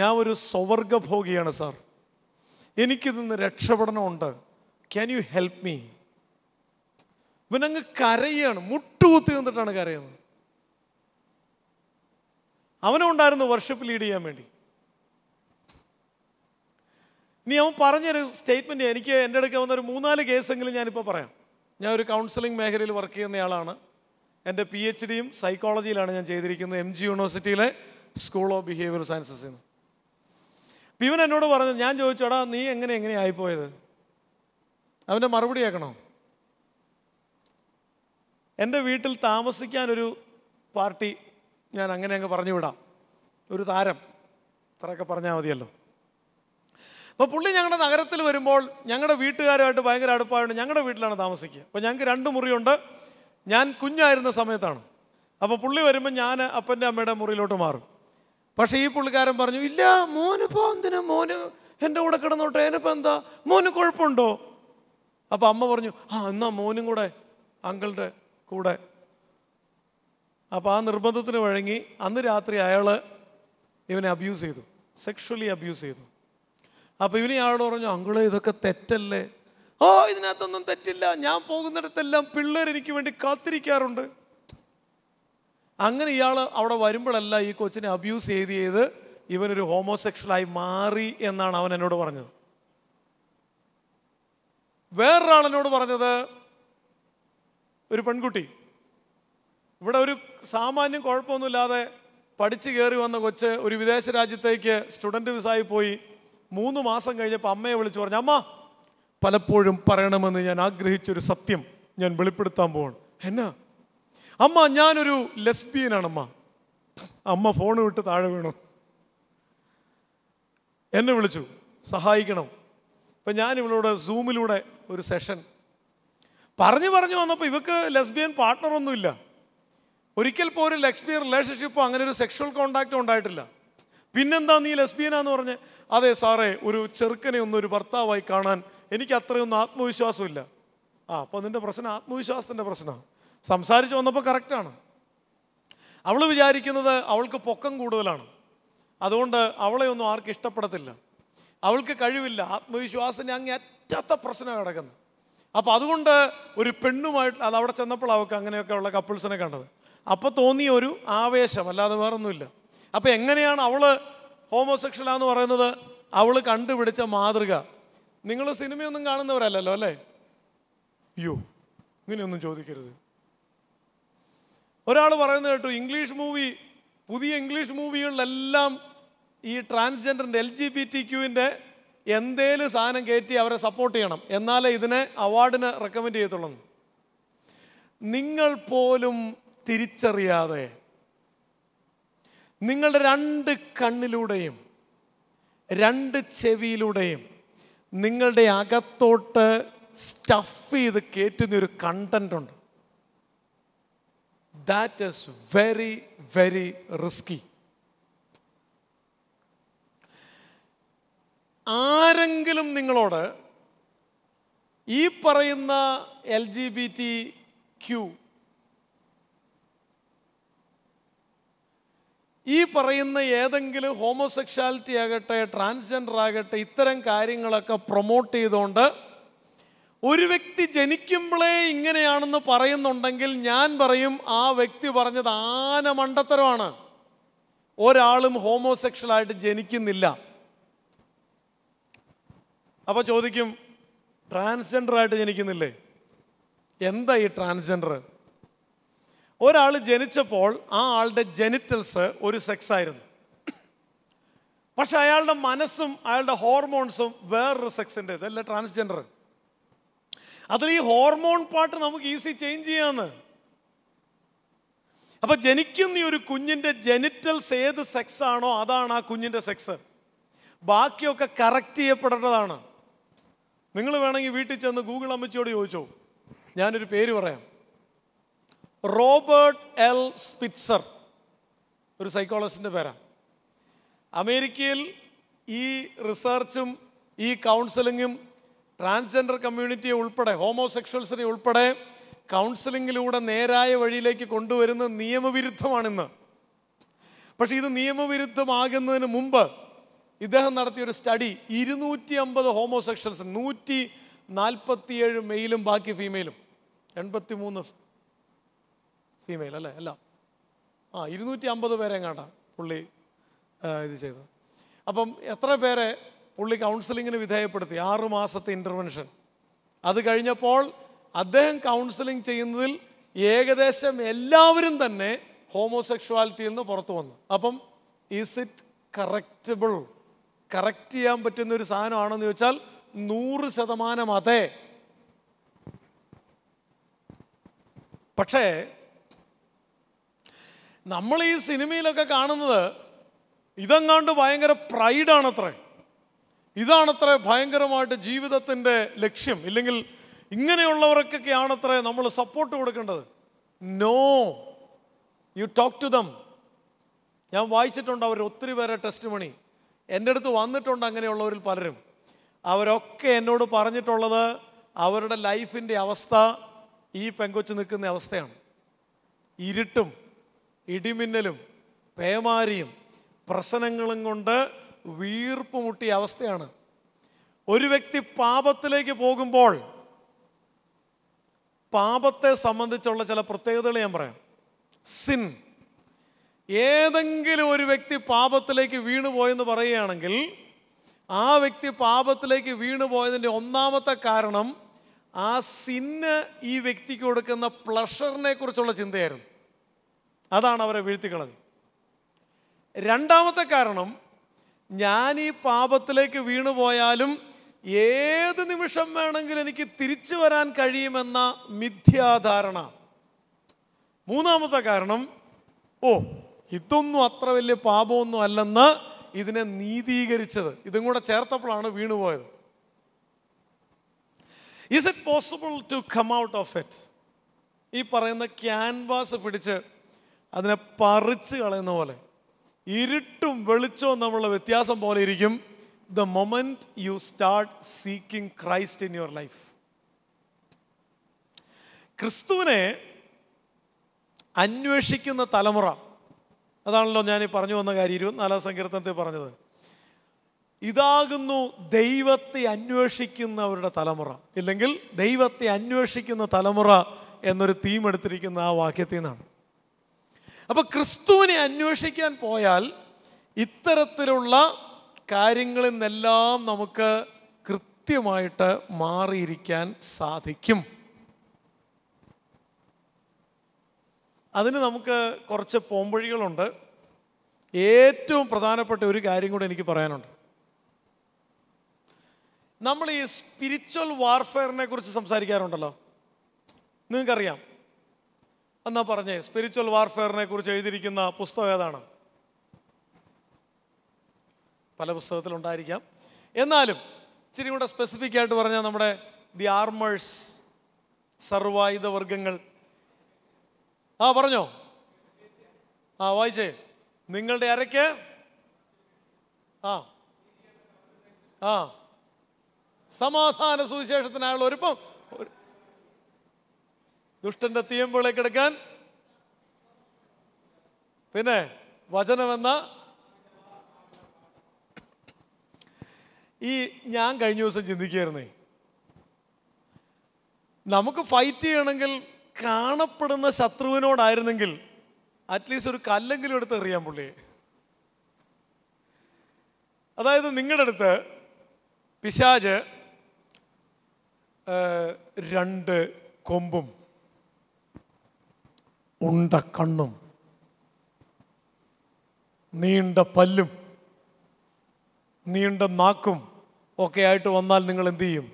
ഞാൻ ഒരു സ്വവർഗഭോഗിയാണ് സാർ എനിക്കിതിന്ന് രക്ഷപ്പെടണമുണ്ട് ക്യാൻ യു ഹെൽപ്പ് മീ ഇവനങ്ങ് കരയാണ് മുട്ടുകുത്തി നിന്നിട്ടാണ് കരയുന്നത് അവനും ഉണ്ടായിരുന്നു വർഷിപ്പ് ലീഡ് ചെയ്യാൻ വേണ്ടി നീ അവൻ പറഞ്ഞൊരു സ്റ്റേറ്റ്മെൻറ്റ് എനിക്ക് എൻ്റെ അടുക്ക വന്ന ഒരു മൂന്നാല് കേസെങ്കിലും ഞാനിപ്പോൾ പറയാം ഞാൻ ഒരു കൗൺസിലിംഗ് മേഖലയിൽ വർക്ക് ചെയ്യുന്നയാളാണ് എൻ്റെ പി എച്ച് ഡിയും സൈക്കോളജിയിലാണ് ഞാൻ ചെയ്തിരിക്കുന്നത് എം ജി യൂണിവേഴ്സിറ്റിയിലെ സ്കൂൾ ഓഫ് ബിഹേവിയർ സയൻസസിൽ നിന്ന് അപ്പം ഇവൻ എന്നോട് പറഞ്ഞു ഞാൻ ചോദിച്ചോടാ നീ എങ്ങനെ എങ്ങനെ ആയിപ്പോയത് അവൻ്റെ മറുപടി ആക്കണോ എൻ്റെ വീട്ടിൽ താമസിക്കാനൊരു പാർട്ടി ഞാൻ അങ്ങനെ അങ്ങ് പറഞ്ഞു വിടാം ഒരു താരം അത്രയൊക്കെ പറഞ്ഞാൽ മതിയല്ലോ അപ്പോൾ പുള്ളി ഞങ്ങളുടെ നഗരത്തിൽ വരുമ്പോൾ ഞങ്ങളുടെ വീട്ടുകാരുമായിട്ട് ഭയങ്കര അടുപ്പായതുകൊണ്ട് ഞങ്ങളുടെ വീട്ടിലാണ് താമസിക്കുക അപ്പോൾ ഞങ്ങൾക്ക് രണ്ട് മുറിയുണ്ട് ഞാൻ കുഞ്ഞായിരുന്ന സമയത്താണ് അപ്പോൾ പുള്ളി വരുമ്പോൾ ഞാൻ അപ്പൻ്റെ അമ്മയുടെ മുറിയിലോട്ട് മാറും പക്ഷേ ഈ പുള്ളിക്കാരൻ പറഞ്ഞു ഇല്ല ഇപ്പോൾ എന്തിനാ മോന് എൻ്റെ കൂടെ കിടന്നോട്ടെ അതിനിപ്പോൾ എന്താ മോന് കുഴപ്പമുണ്ടോ അപ്പോൾ അമ്മ പറഞ്ഞു ആ എന്നാ മോനും കൂടെ അങ്കിളുടെ കൂടെ അപ്പോൾ ആ നിർബന്ധത്തിന് വഴങ്ങി അന്ന് രാത്രി അയാൾ ഇവനെ അബ്യൂസ് ചെയ്തു സെക്ഷുവലി അബ്യൂസ് ചെയ്തു അപ്പോൾ ഇവനെ ആളോട് പറഞ്ഞു അങ്കിള് ഇതൊക്കെ തെറ്റല്ലേ ഓ ഇതിനകത്തൊന്നും തെറ്റില്ല ഞാൻ പോകുന്നിടത്തെല്ലാം പിള്ളേർ എനിക്ക് വേണ്ടി കാത്തിരിക്കാറുണ്ട് അങ്ങനെ ഇയാൾ അവിടെ വരുമ്പോഴല്ല ഈ കൊച്ചിനെ അബ്യൂസ് ചെയ്ത് ചെയ്ത് ഇവനൊരു ഹോമോസെക്ഷലായി മാറി എന്നാണ് അവൻ എന്നോട് പറഞ്ഞത് വേറൊരാളെന്നോട് പറഞ്ഞത് ഒരു പെൺകുട്ടി ഇവിടെ ഒരു സാമാന്യം കുഴപ്പമൊന്നുമില്ലാതെ പഠിച്ചു കയറി വന്ന കൊച്ച് ഒരു വിദേശ രാജ്യത്തേക്ക് സ്റ്റുഡൻറ്റ് വിസായി പോയി മൂന്ന് മാസം കഴിഞ്ഞപ്പോൾ അമ്മയെ വിളിച്ചു പറഞ്ഞു അമ്മ പലപ്പോഴും പറയണമെന്ന് ഞാൻ ആഗ്രഹിച്ചൊരു സത്യം ഞാൻ വെളിപ്പെടുത്താൻ പോവാണ് എന്നാ അമ്മ ഞാനൊരു ലെസ്ബിയനാണ് അമ്മ അമ്മ ഫോൺ വിട്ട് താഴെ വീണു എന്നെ വിളിച്ചു സഹായിക്കണം ഇപ്പം ഞാൻ ഇവളോട് സൂമിലൂടെ ഒരു സെഷൻ പറഞ്ഞു പറഞ്ഞു വന്നപ്പോൾ ഇവക്ക് ലെസ്ബിയൻ പാർട്ട്ണറൊന്നുമില്ല ഒരിക്കൽ പോലും ലെസ്ബിയൻ റിലേഷൻഷിപ്പോ അങ്ങനെ ഒരു സെക്ഷൽ കോണ്ടാക്റ്റോ ഉണ്ടായിട്ടില്ല പിന്നെന്താ നീ ലെസ്ബിയനാന്ന് പറഞ്ഞ് അതെ സാറേ ഒരു ചെറുക്കനെ ഒന്നും ഒരു ഭർത്താവായി കാണാൻ എനിക്ക് അത്രയൊന്നും ആത്മവിശ്വാസമില്ല ആ അപ്പോൾ നിൻ്റെ പ്രശ്നം ആത്മവിശ്വാസത്തിൻ്റെ പ്രശ്നമാണ് സംസാരിച്ച് വന്നപ്പോൾ കറക്റ്റാണ് അവൾ വിചാരിക്കുന്നത് അവൾക്ക് പൊക്കം കൂടുതലാണ് അതുകൊണ്ട് അവളെ ഒന്നും ആർക്കും ഇഷ്ടപ്പെടത്തില്ല അവൾക്ക് കഴിവില്ല ആത്മവിശ്വാസം അങ്ങേ അറ്റാത്ത പ്രശ്നം കിടക്കുന്നത് അപ്പോൾ അതുകൊണ്ട് ഒരു പെണ്ണുമായിട്ട് അത് അവിടെ ചെന്നപ്പോൾ അവൾക്ക് അങ്ങനെയൊക്കെ ഉള്ള കപ്പിൾസിനെ കണ്ടത് അപ്പോൾ തോന്നിയ ഒരു ആവേശം അല്ലാതെ വേറൊന്നുമില്ല അപ്പോൾ എങ്ങനെയാണ് അവൾ ഹോമോസെക്ഷലാന്ന് പറയുന്നത് അവൾ കണ്ടുപിടിച്ച മാതൃക നിങ്ങൾ സിനിമയൊന്നും കാണുന്നവരല്ലല്ലോ അല്ലേ അയ്യോ ഇങ്ങനെയൊന്നും ചോദിക്കരുത് ഒരാൾ പറയുന്നത് കേട്ടു ഇംഗ്ലീഷ് മൂവി പുതിയ ഇംഗ്ലീഷ് മൂവികളിലെല്ലാം ഈ ട്രാൻസ്ജെൻഡറിൻ്റെ എൽ ജി ബി ടി ക്യൂവിൻ്റെ എന്തേലും സാധനം കയറ്റി അവരെ സപ്പോർട്ട് ചെയ്യണം എന്നാലേ ഇതിനെ അവാർഡിന് റെക്കമെൻഡ് ചെയ്യത്തുള്ളൂ നിങ്ങൾ പോലും തിരിച്ചറിയാതെ നിങ്ങളുടെ രണ്ട് കണ്ണിലൂടെയും രണ്ട് ചെവിയിലൂടെയും നിങ്ങളുടെ അകത്തോട്ട് സ്റ്റഫ് ചെയ്ത് കയറ്റുന്ന ഒരു കണ്ടൻ്റ് ഉണ്ട് that is very very risky ആരെങ്കിലും നിങ്ങളോട് ഈ പറയുന്ന L G B T Q ഈ പറയുന്ന ഏതെങ്കിലും ഹോമോസെക്ഷാലിറ്റി ആകട്ടെ ട്രാൻസ്ജെൻഡർ ആകട്ടെ ഇത്തരം കാര്യങ്ങളൊക്കെ പ്രൊമോട്ട് ചെയ്തുകൊണ്ട് ഒരു വ്യക്തി ജനിക്കുമ്പോഴേ ഇങ്ങനെയാണെന്ന് പറയുന്നുണ്ടെങ്കിൽ ഞാൻ പറയും ആ വ്യക്തി പറഞ്ഞത് ആന മണ്ടത്തരമാണ് ഒരാളും ഹോമോസെക്ഷലായിട്ട് ജനിക്കുന്നില്ല അപ്പോൾ ചോദിക്കും ട്രാൻസ്ജെൻഡർ ആയിട്ട് ജനിക്കുന്നില്ലേ എന്താ ഈ ട്രാൻസ്ജെൻഡർ ഒരാൾ ജനിച്ചപ്പോൾ ആ ആളുടെ ജെനിറ്റൽസ് ഒരു സെക്സ് ആയിരുന്നു പക്ഷെ അയാളുടെ മനസ്സും അയാളുടെ ഹോർമോൺസും വേറൊരു സെക്സിൻ്റെ ഇതല്ല ട്രാൻസ്ജെൻഡർ അതിൽ ഈ ഹോർമോൺ പാട്ട് നമുക്ക് ഈസി ചേഞ്ച് ചെയ്യാന്ന് അപ്പൊ ജനിക്കുന്ന ഒരു കുഞ്ഞിൻ്റെ ജെനിറ്റൽസ് ഏത് സെക്സ് ആണോ അതാണ് ആ കുഞ്ഞിൻ്റെ സെക്സ് ബാക്കിയൊക്കെ കറക്റ്റ് ചെയ്യപ്പെടേണ്ടതാണ് നിങ്ങൾ വേണമെങ്കിൽ വീട്ടിൽ ചെന്ന് ഗൂഗിൾ അമ്മച്ചിയോട് ചോദിച്ചോ ഞാനൊരു പേര് പറയാം റോബർട്ട് എൽ സ്പിറ്റ്സർ ഒരു സൈക്കോളജിസ്റ്റിൻ്റെ പേരാണ് അമേരിക്കയിൽ ഈ റിസർച്ചും ഈ കൗൺസിലിങ്ങും ട്രാൻസ്ജെൻഡർ കമ്മ്യൂണിറ്റിയെ ഉൾപ്പെടെ ഹോമോസെക്ഷൽസിനെ ഉൾപ്പെടെ കൗൺസിലിങ്ങിലൂടെ നേരായ വഴിയിലേക്ക് കൊണ്ടുവരുന്ന നിയമവിരുദ്ധമാണിന്ന് പക്ഷേ ഇത് നിയമവിരുദ്ധമാകുന്നതിന് മുമ്പ് ഇദ്ദേഹം നടത്തിയ ഒരു സ്റ്റഡി ഇരുന്നൂറ്റി അമ്പത് ഹോമോസെക്ഷൽസ് നൂറ്റി നാൽപ്പത്തിയേഴ് മെയിലും ബാക്കി ഫീമെയിലും എൺപത്തി മൂന്ന് ഫീമെയിൽ അല്ലേ അല്ല ആ ഇരുന്നൂറ്റി അമ്പത് പേരെ എങ്ങാട്ടാ പുള്ളി ഇത് ചെയ്തത് അപ്പം എത്ര പേരെ പുള്ളി കൗൺസിലിങ്ങിന് വിധേയപ്പെടുത്തി ആറു മാസത്തെ ഇൻ്റർവെൻഷൻ അത് കഴിഞ്ഞപ്പോൾ അദ്ദേഹം കൗൺസിലിംഗ് ചെയ്യുന്നതിൽ ഏകദേശം എല്ലാവരും തന്നെ ഹോമോസെക്ഷുവാലിറ്റിയിൽ നിന്ന് പുറത്തു വന്നു അപ്പം ഈസ് ഇറ്റ് കറക്റ്റബിൾ കറക്റ്റ് ചെയ്യാൻ പറ്റുന്ന ഒരു സാധനമാണെന്ന് ചോദിച്ചാൽ നൂറ് ശതമാനം അതെ പക്ഷേ നമ്മൾ ഈ സിനിമയിലൊക്കെ കാണുന്നത് ഇതെങ്ങാണ്ട് ഭയങ്കര പ്രൈഡാണത്രേ ഇതാണത്രേ ഭയങ്കരമായിട്ട് ജീവിതത്തിൻ്റെ ലക്ഷ്യം ഇല്ലെങ്കിൽ ഇങ്ങനെയുള്ളവർക്കൊക്കെയാണത്രേ നമ്മൾ സപ്പോർട്ട് കൊടുക്കേണ്ടത് no you talk to them ഞാൻ വായിച്ചിട്ടുണ്ട് അവർ ഒത്തിരി പേരെ ടെസ്റ്റ് മണി എൻ്റെ അടുത്ത് വന്നിട്ടുണ്ട് അങ്ങനെയുള്ളവരിൽ പലരും അവരൊക്കെ എന്നോട് പറഞ്ഞിട്ടുള്ളത് അവരുടെ ലൈഫിൻ്റെ അവസ്ഥ ഈ പെങ്കൊച്ച് നിൽക്കുന്ന അവസ്ഥയാണ് ഇരുട്ടും ഇടിമിന്നലും പേമാരിയും പ്രശ്നങ്ങളും കൊണ്ട് വീർപ്പ് മുട്ടിയ അവസ്ഥയാണ് ഒരു വ്യക്തി പാപത്തിലേക്ക് പോകുമ്പോൾ പാപത്തെ സംബന്ധിച്ചുള്ള ചില പ്രത്യേകതകൾ ഞാൻ പറയാം സിൻ ഏതെങ്കിലും ഒരു വ്യക്തി പാപത്തിലേക്ക് പോയെന്ന് പറയുകയാണെങ്കിൽ ആ വ്യക്തി പാപത്തിലേക്ക് പോയതിൻ്റെ ഒന്നാമത്തെ കാരണം ആ സിന്ന് ഈ വ്യക്തിക്ക് കൊടുക്കുന്ന പ്ലഷറിനെ കുറിച്ചുള്ള ചിന്തയായിരുന്നു അതാണ് അവരെ വീഴ്ത്തിക്കളഞ്ഞത് രണ്ടാമത്തെ കാരണം ഞാൻ ഈ പാപത്തിലേക്ക് വീണുപോയാലും ഏത് നിമിഷം വേണമെങ്കിലും എനിക്ക് തിരിച്ചു വരാൻ കഴിയുമെന്ന മിഥ്യാധാരണ മൂന്നാമത്തെ കാരണം ഓ ഇതൊന്നും അത്ര വലിയ പാപമൊന്നും അല്ലെന്ന് ഇതിനെ നീതീകരിച്ചത് ഇതും കൂടെ ചേർത്തപ്പോഴാണ് വീണുപോയത് is it possible to come out of it ഈ പറയുന്ന ക്യാൻവാസ് പിടിച്ച് അതിനെ പറിച്ച് കളയുന്ന പോലെ ഇരുട്ടും വെളിച്ചവും നമ്മളുടെ വ്യത്യാസം പോലെ ഇരിക്കും the moment you start seeking Christ in your life ക്രിസ്തുവിനെ അന്വേഷിക്കുന്ന തലമുറ അതാണല്ലോ ഞാൻ പറഞ്ഞു വന്ന കാര്യം ഇരുപത്തിനാലാം സങ്കീർത്തനത്തിൽ പറഞ്ഞത് ഇതാകുന്നു ദൈവത്തെ അന്വേഷിക്കുന്നവരുടെ തലമുറ ഇല്ലെങ്കിൽ ദൈവത്തെ അന്വേഷിക്കുന്ന തലമുറ എന്നൊരു തീം എടുത്തിരിക്കുന്ന ആ വാക്യത്തിൽ നിന്നാണ് അപ്പോൾ ക്രിസ്തുവിനെ അന്വേഷിക്കാൻ പോയാൽ ഇത്തരത്തിലുള്ള കാര്യങ്ങളിൽ നിന്നെല്ലാം നമുക്ക് കൃത്യമായിട്ട് മാറിയിരിക്കാൻ സാധിക്കും അതിന് നമുക്ക് കുറച്ച് പോംവഴികളുണ്ട് ഏറ്റവും പ്രധാനപ്പെട്ട ഒരു കാര്യം കൂടെ എനിക്ക് പറയാനുണ്ട് നമ്മൾ ഈ സ്പിരിച്വൽ വാർഫെയറിനെ കുറിച്ച് സംസാരിക്കാറുണ്ടല്ലോ നിങ്ങൾക്കറിയാം എന്നാ പറഞ്ഞേ സ്പിരിച്വൽ വാർഫെയറിനെ കുറിച്ച് എഴുതിയിരിക്കുന്ന പുസ്തകം ഏതാണ് പല പുസ്തകത്തിലുണ്ടായിരിക്കാം എന്നാലും ഇച്ചിരി കൂടെ സ്പെസിഫിക് ആയിട്ട് പറഞ്ഞാൽ നമ്മുടെ ദി ആർമേഴ്സ് സർവായുധ വർഗങ്ങൾ ആ പറഞ്ഞോ ആ വായിച്ചേ നിങ്ങളുടെ അരയ്ക്ക് ആ ആ സമാധാന സുവിശേഷത്തിനായുള്ള ഒരുപ്പം ദുഷ്ടന്റെ കിടക്കാൻ പിന്നെ വചനമെന്ന ഈ ഞാൻ കഴിഞ്ഞ ദിവസം ചിന്തിക്കുകയായിരുന്നേ നമുക്ക് ഫൈറ്റ് ചെയ്യണമെങ്കിൽ കാണപ്പെടുന്ന ശത്രുവിനോടായിരുന്നെങ്കിൽ അറ്റ്ലീസ്റ്റ് ഒരു കല്ലെങ്കിലും എടുത്ത് എറിയാൻ പുള്ളിയെ അതായത് നിങ്ങളുടെ അടുത്ത് പിശാജ് രണ്ട് കൊമ്പും ഉണ്ട കണ്ണും നീണ്ട പല്ലും നീണ്ട നാക്കും ഒക്കെ ആയിട്ട് വന്നാൽ നിങ്ങൾ എന്തു ചെയ്യും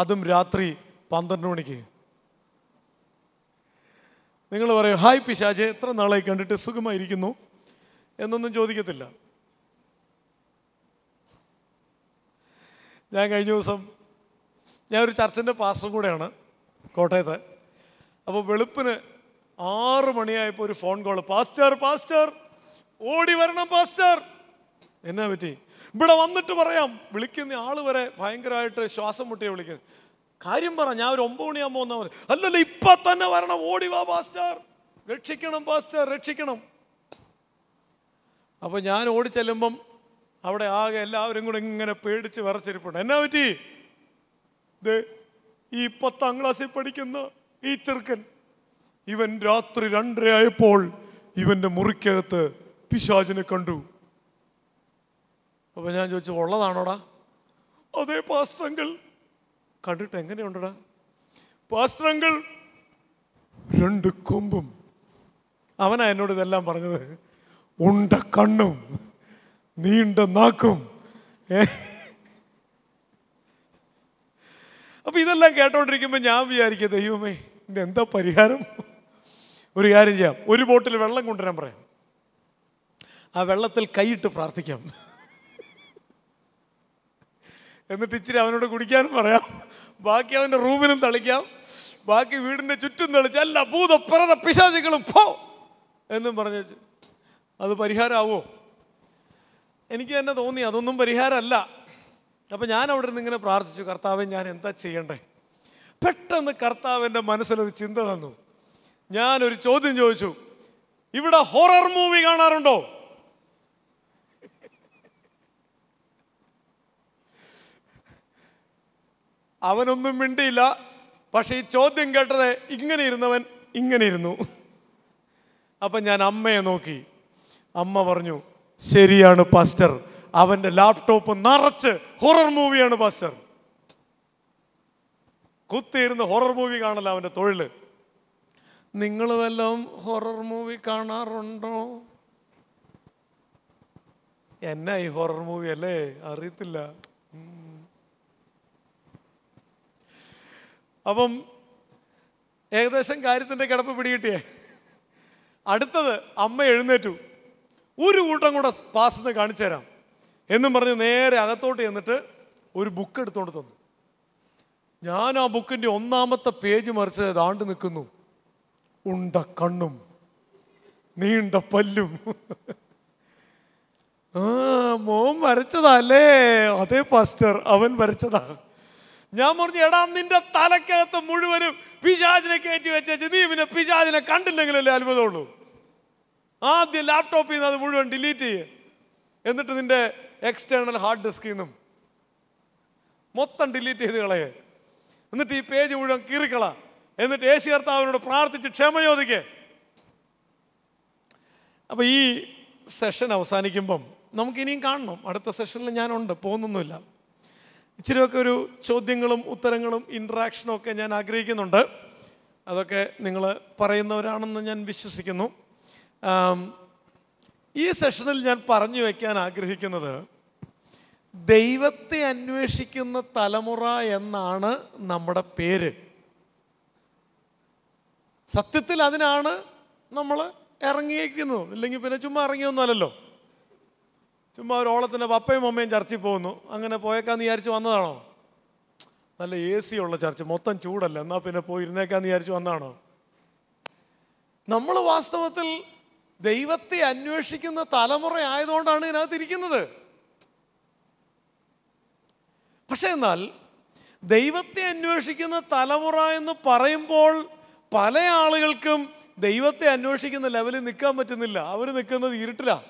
അതും രാത്രി പന്ത്രണ്ട് മണിക്ക് നിങ്ങൾ പറയും ഹായ് പിശാജെ എത്ര നാളായി കണ്ടിട്ട് സുഖമായിരിക്കുന്നു എന്നൊന്നും ചോദിക്കത്തില്ല ഞാൻ കഴിഞ്ഞ ദിവസം ഞാൻ ഒരു ചർച്ചിൻ്റെ പാസ്റ്റർ കൂടെയാണ് കോട്ടയത്ത് അപ്പോൾ വെളുപ്പിന് ആറ് മണിയായപ്പോൾ ഒരു ഫോൺ കോൾ പാസ്റ്റർ പാസ്റ്റർ ഓടി വരണം പാസ്റ്റർ എന്നാ പറ്റി ഇവിടെ വന്നിട്ട് പറയാം വിളിക്കുന്ന ആൾ വരെ ഭയങ്കരമായിട്ട് ശ്വാസം മുട്ടിയാണ് വിളിക്കുന്നത് കാര്യം പറ ഞാൻ ഒരു ഒമ്പത് മണിയാകുമ്പോൾ വന്നാൽ മതി അല്ലല്ലോ ഇപ്പൊ തന്നെ വരണം ഓടി വാ പാസ്റ്റർ രക്ഷിക്കണം പാസ്റ്റർ രക്ഷിക്കണം അപ്പോൾ ഞാൻ ഓടി ചെല്ലുമ്പം അവിടെ ആകെ എല്ലാവരും കൂടെ ഇങ്ങനെ പേടിച്ച് വിറച്ചിരിപ്പുണ്ട് എന്നാ പറ്റി ഇത് ഈ പത്താം ക്ലാസ്സിൽ പഠിക്കുന്ന ഈ ചെറുക്കൻ ഇവൻ രാത്രി രണ്ടരയായപ്പോൾ ഇവന്റെ മുറിക്കകത്ത് പിശാചിനെ കണ്ടു അപ്പോൾ ഞാൻ ചോദിച്ചു ഉള്ളതാണോടാ അതേ പാസ്റ്റെങ്കിൽ കണ്ടിട്ട് എങ്ങനെയുണ്ടടാ പാസ്റ്ററങ്കിൾ രണ്ട് കൊമ്പും അവനാ എന്നോട് ഇതെല്ലാം പറഞ്ഞത് ഉണ്ട കണ്ണും നീണ്ട നാക്കും അപ്പൊ ഇതെല്ലാം കേട്ടോണ്ടിരിക്കുമ്പോൾ ഞാൻ വിചാരിക്കുക ദൈവമേ ഇത് എന്താ പരിഹാരം ഒരു കാര്യം ചെയ്യാം ഒരു ബോട്ടിൽ വെള്ളം കൊണ്ടുവരാൻ പറയാം ആ വെള്ളത്തിൽ കൈയിട്ട് പ്രാർത്ഥിക്കാം എന്നിട്ട് ഇച്ചിരി അവനോട് കുടിക്കാനും പറയാം ബാക്കി അവൻ്റെ റൂമിനും തളിക്കാം ബാക്കി വീടിൻ്റെ ചുറ്റും തളിച്ച് അല്ല ഭൂതപ്രത പിശാചികളും പോ എന്നും പറഞ്ഞു അത് പരിഹാരമാവോ എനിക്ക് തന്നെ തോന്നി അതൊന്നും പരിഹാരമല്ല അപ്പം ഞാൻ അവിടെ നിന്ന് ഇങ്ങനെ പ്രാർത്ഥിച്ചു കർത്താവെ ഞാൻ എന്താ ചെയ്യണ്ടേ പെട്ടെന്ന് കർത്താവിൻ്റെ മനസ്സിലൊരു ചിന്ത തന്നു ഞാനൊരു ചോദ്യം ചോദിച്ചു ഇവിടെ ഹൊറർ മൂവി കാണാറുണ്ടോ അവനൊന്നും മിണ്ടിയില്ല പക്ഷേ ഈ ചോദ്യം കേട്ടത് ഇങ്ങനെ ഇരുന്നവൻ ഇങ്ങനെ ഇരുന്നു അപ്പം ഞാൻ അമ്മയെ നോക്കി അമ്മ പറഞ്ഞു ശരിയാണ് പാസ്റ്റർ അവൻ്റെ ലാപ്ടോപ്പ് നിറച്ച് ഹൊറർ മൂവിയാണ് പാസ്റ്റർ കുത്തിയിരുന്ന് ഹൊറർ മൂവി കാണല അവൻ്റെ തൊഴിൽ നിങ്ങൾ വല്ലതും ഹൊറർ മൂവി കാണാറുണ്ടോ എന്നാ ഈ ഹൊറർ മൂവി അല്ലേ അറിയത്തില്ല അപ്പം ഏകദേശം കാര്യത്തിൻ്റെ കിടപ്പ് പിടികിട്ടിയേ അടുത്തത് അമ്മ എഴുന്നേറ്റു ഒരു കൂട്ടം കൂടെ പാസ്ന്ന് കാണിച്ചു തരാം എന്നും പറഞ്ഞ് നേരെ അകത്തോട്ട് ചെന്നിട്ട് ഒരു ബുക്ക് എടുത്തുകൊണ്ട് തന്നു ഞാൻ ആ ബുക്കിൻ്റെ ഒന്നാമത്തെ പേജ് മറിച്ചത് ദാണ്ട് നിൽക്കുന്നു ഉണ്ട കണ്ണും നീണ്ട പല്ലും ആ മോൻ അല്ലേ അതേ പാസ്റ്റർ അവൻ വരച്ചതാണ് ഞാൻ പറഞ്ഞു എടാ നിന്റെ തലക്കകത്ത് മുഴുവനും പിശാചിനെ കയറ്റി വെച്ചേച്ച് നീ പിന്നെ പിശാചിനെ കണ്ടില്ലെങ്കിലല്ലേ അത്ഭുതമുള്ളൂ ആദ്യം ലാപ്ടോപ്പിൽ നിന്ന് അത് മുഴുവൻ ഡിലീറ്റ് ചെയ്യേ എന്നിട്ട് നിന്റെ എക്സ്റ്റേണൽ ഹാർഡ് ഡിസ്കിൽ നിന്നും മൊത്തം ഡിലീറ്റ് ചെയ്ത് കളയേ എന്നിട്ട് ഈ പേജ് മുഴുവൻ കീറിക്കള എന്നിട്ട് യേശു കർത്താവിനോട് പ്രാർത്ഥിച്ച് ക്ഷമ ചോദിക്കേ അപ്പോൾ ഈ സെഷൻ അവസാനിക്കുമ്പം നമുക്കിനിയും കാണണം അടുത്ത സെഷനിൽ ഞാനുണ്ട് പോകുന്നൊന്നുമില്ല ഇച്ചിരിയൊക്കെ ഒരു ചോദ്യങ്ങളും ഉത്തരങ്ങളും ഇൻട്രാക്ഷനും ഒക്കെ ഞാൻ ആഗ്രഹിക്കുന്നുണ്ട് അതൊക്കെ നിങ്ങൾ പറയുന്നവരാണെന്ന് ഞാൻ വിശ്വസിക്കുന്നു ഈ സെഷനിൽ ഞാൻ പറഞ്ഞു വയ്ക്കാൻ ആഗ്രഹിക്കുന്നത് ദൈവത്തെ അന്വേഷിക്കുന്ന തലമുറ എന്നാണ് നമ്മുടെ പേര് സത്യത്തിൽ അതിനാണ് നമ്മൾ ഇറങ്ങിയിരിക്കുന്നത് ഇല്ലെങ്കിൽ പിന്നെ ചുമ്മാ ഇറങ്ങിയൊന്നുമല്ലല്ലോ ചുമ്മാ ഒരു ഓളത്തിൻ്റെ പപ്പയും മമ്മയും ചർച്ചിൽ പോകുന്നു അങ്ങനെ പോയേക്കാന്ന് വിചാരിച്ച് വന്നതാണോ നല്ല എ സി ഉള്ള ചർച്ച് മൊത്തം ചൂടല്ല എന്നാൽ പിന്നെ പോയി ഇരുന്നേക്കാന്ന് വിചാരിച്ച് വന്നതാണോ നമ്മൾ വാസ്തവത്തിൽ ദൈവത്തെ അന്വേഷിക്കുന്ന തലമുറ ആയതുകൊണ്ടാണ് ഇതിനകത്തിരിക്കുന്നത് പക്ഷെ എന്നാൽ ദൈവത്തെ അന്വേഷിക്കുന്ന തലമുറ എന്ന് പറയുമ്പോൾ പല ആളുകൾക്കും ദൈവത്തെ അന്വേഷിക്കുന്ന ലെവലിൽ നിൽക്കാൻ പറ്റുന്നില്ല അവർ നിൽക്കുന്നത് ഇരുട്ടിലാണ്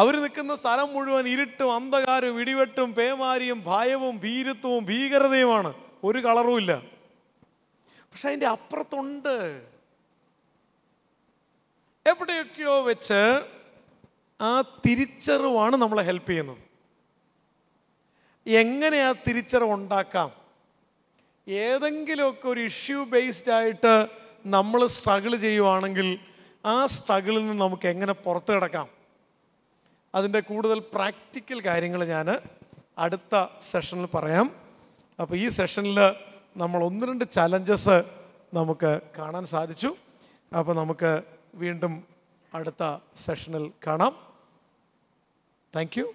അവർ നിൽക്കുന്ന സ്ഥലം മുഴുവൻ ഇരുട്ടും അന്ധകാരവും ഇടിവെട്ടും പേമാരിയും ഭയവും ഭീരുത്വവും ഭീകരതയുമാണ് ഒരു കളറും ഇല്ല പക്ഷെ അതിൻ്റെ അപ്പുറത്തുണ്ട് എവിടെയൊക്കെയോ വെച്ച് ആ തിരിച്ചറിവാണ് നമ്മളെ ഹെൽപ്പ് ചെയ്യുന്നത് എങ്ങനെ ആ തിരിച്ചറിവ് ഉണ്ടാക്കാം ഏതെങ്കിലുമൊക്കെ ഒരു ഇഷ്യൂ ബേസ്ഡ് ആയിട്ട് നമ്മൾ സ്ട്രഗിൾ ചെയ്യുവാണെങ്കിൽ ആ സ്ട്രഗിളിൽ നിന്ന് നമുക്ക് എങ്ങനെ പുറത്തു കിടക്കാം അതിൻ്റെ കൂടുതൽ പ്രാക്ടിക്കൽ കാര്യങ്ങൾ ഞാൻ അടുത്ത സെഷനിൽ പറയാം അപ്പോൾ ഈ സെഷനിൽ നമ്മൾ ഒന്ന് രണ്ട് ചലഞ്ചസ് നമുക്ക് കാണാൻ സാധിച്ചു അപ്പോൾ നമുക്ക് വീണ്ടും അടുത്ത സെഷനിൽ കാണാം thank you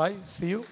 bye see U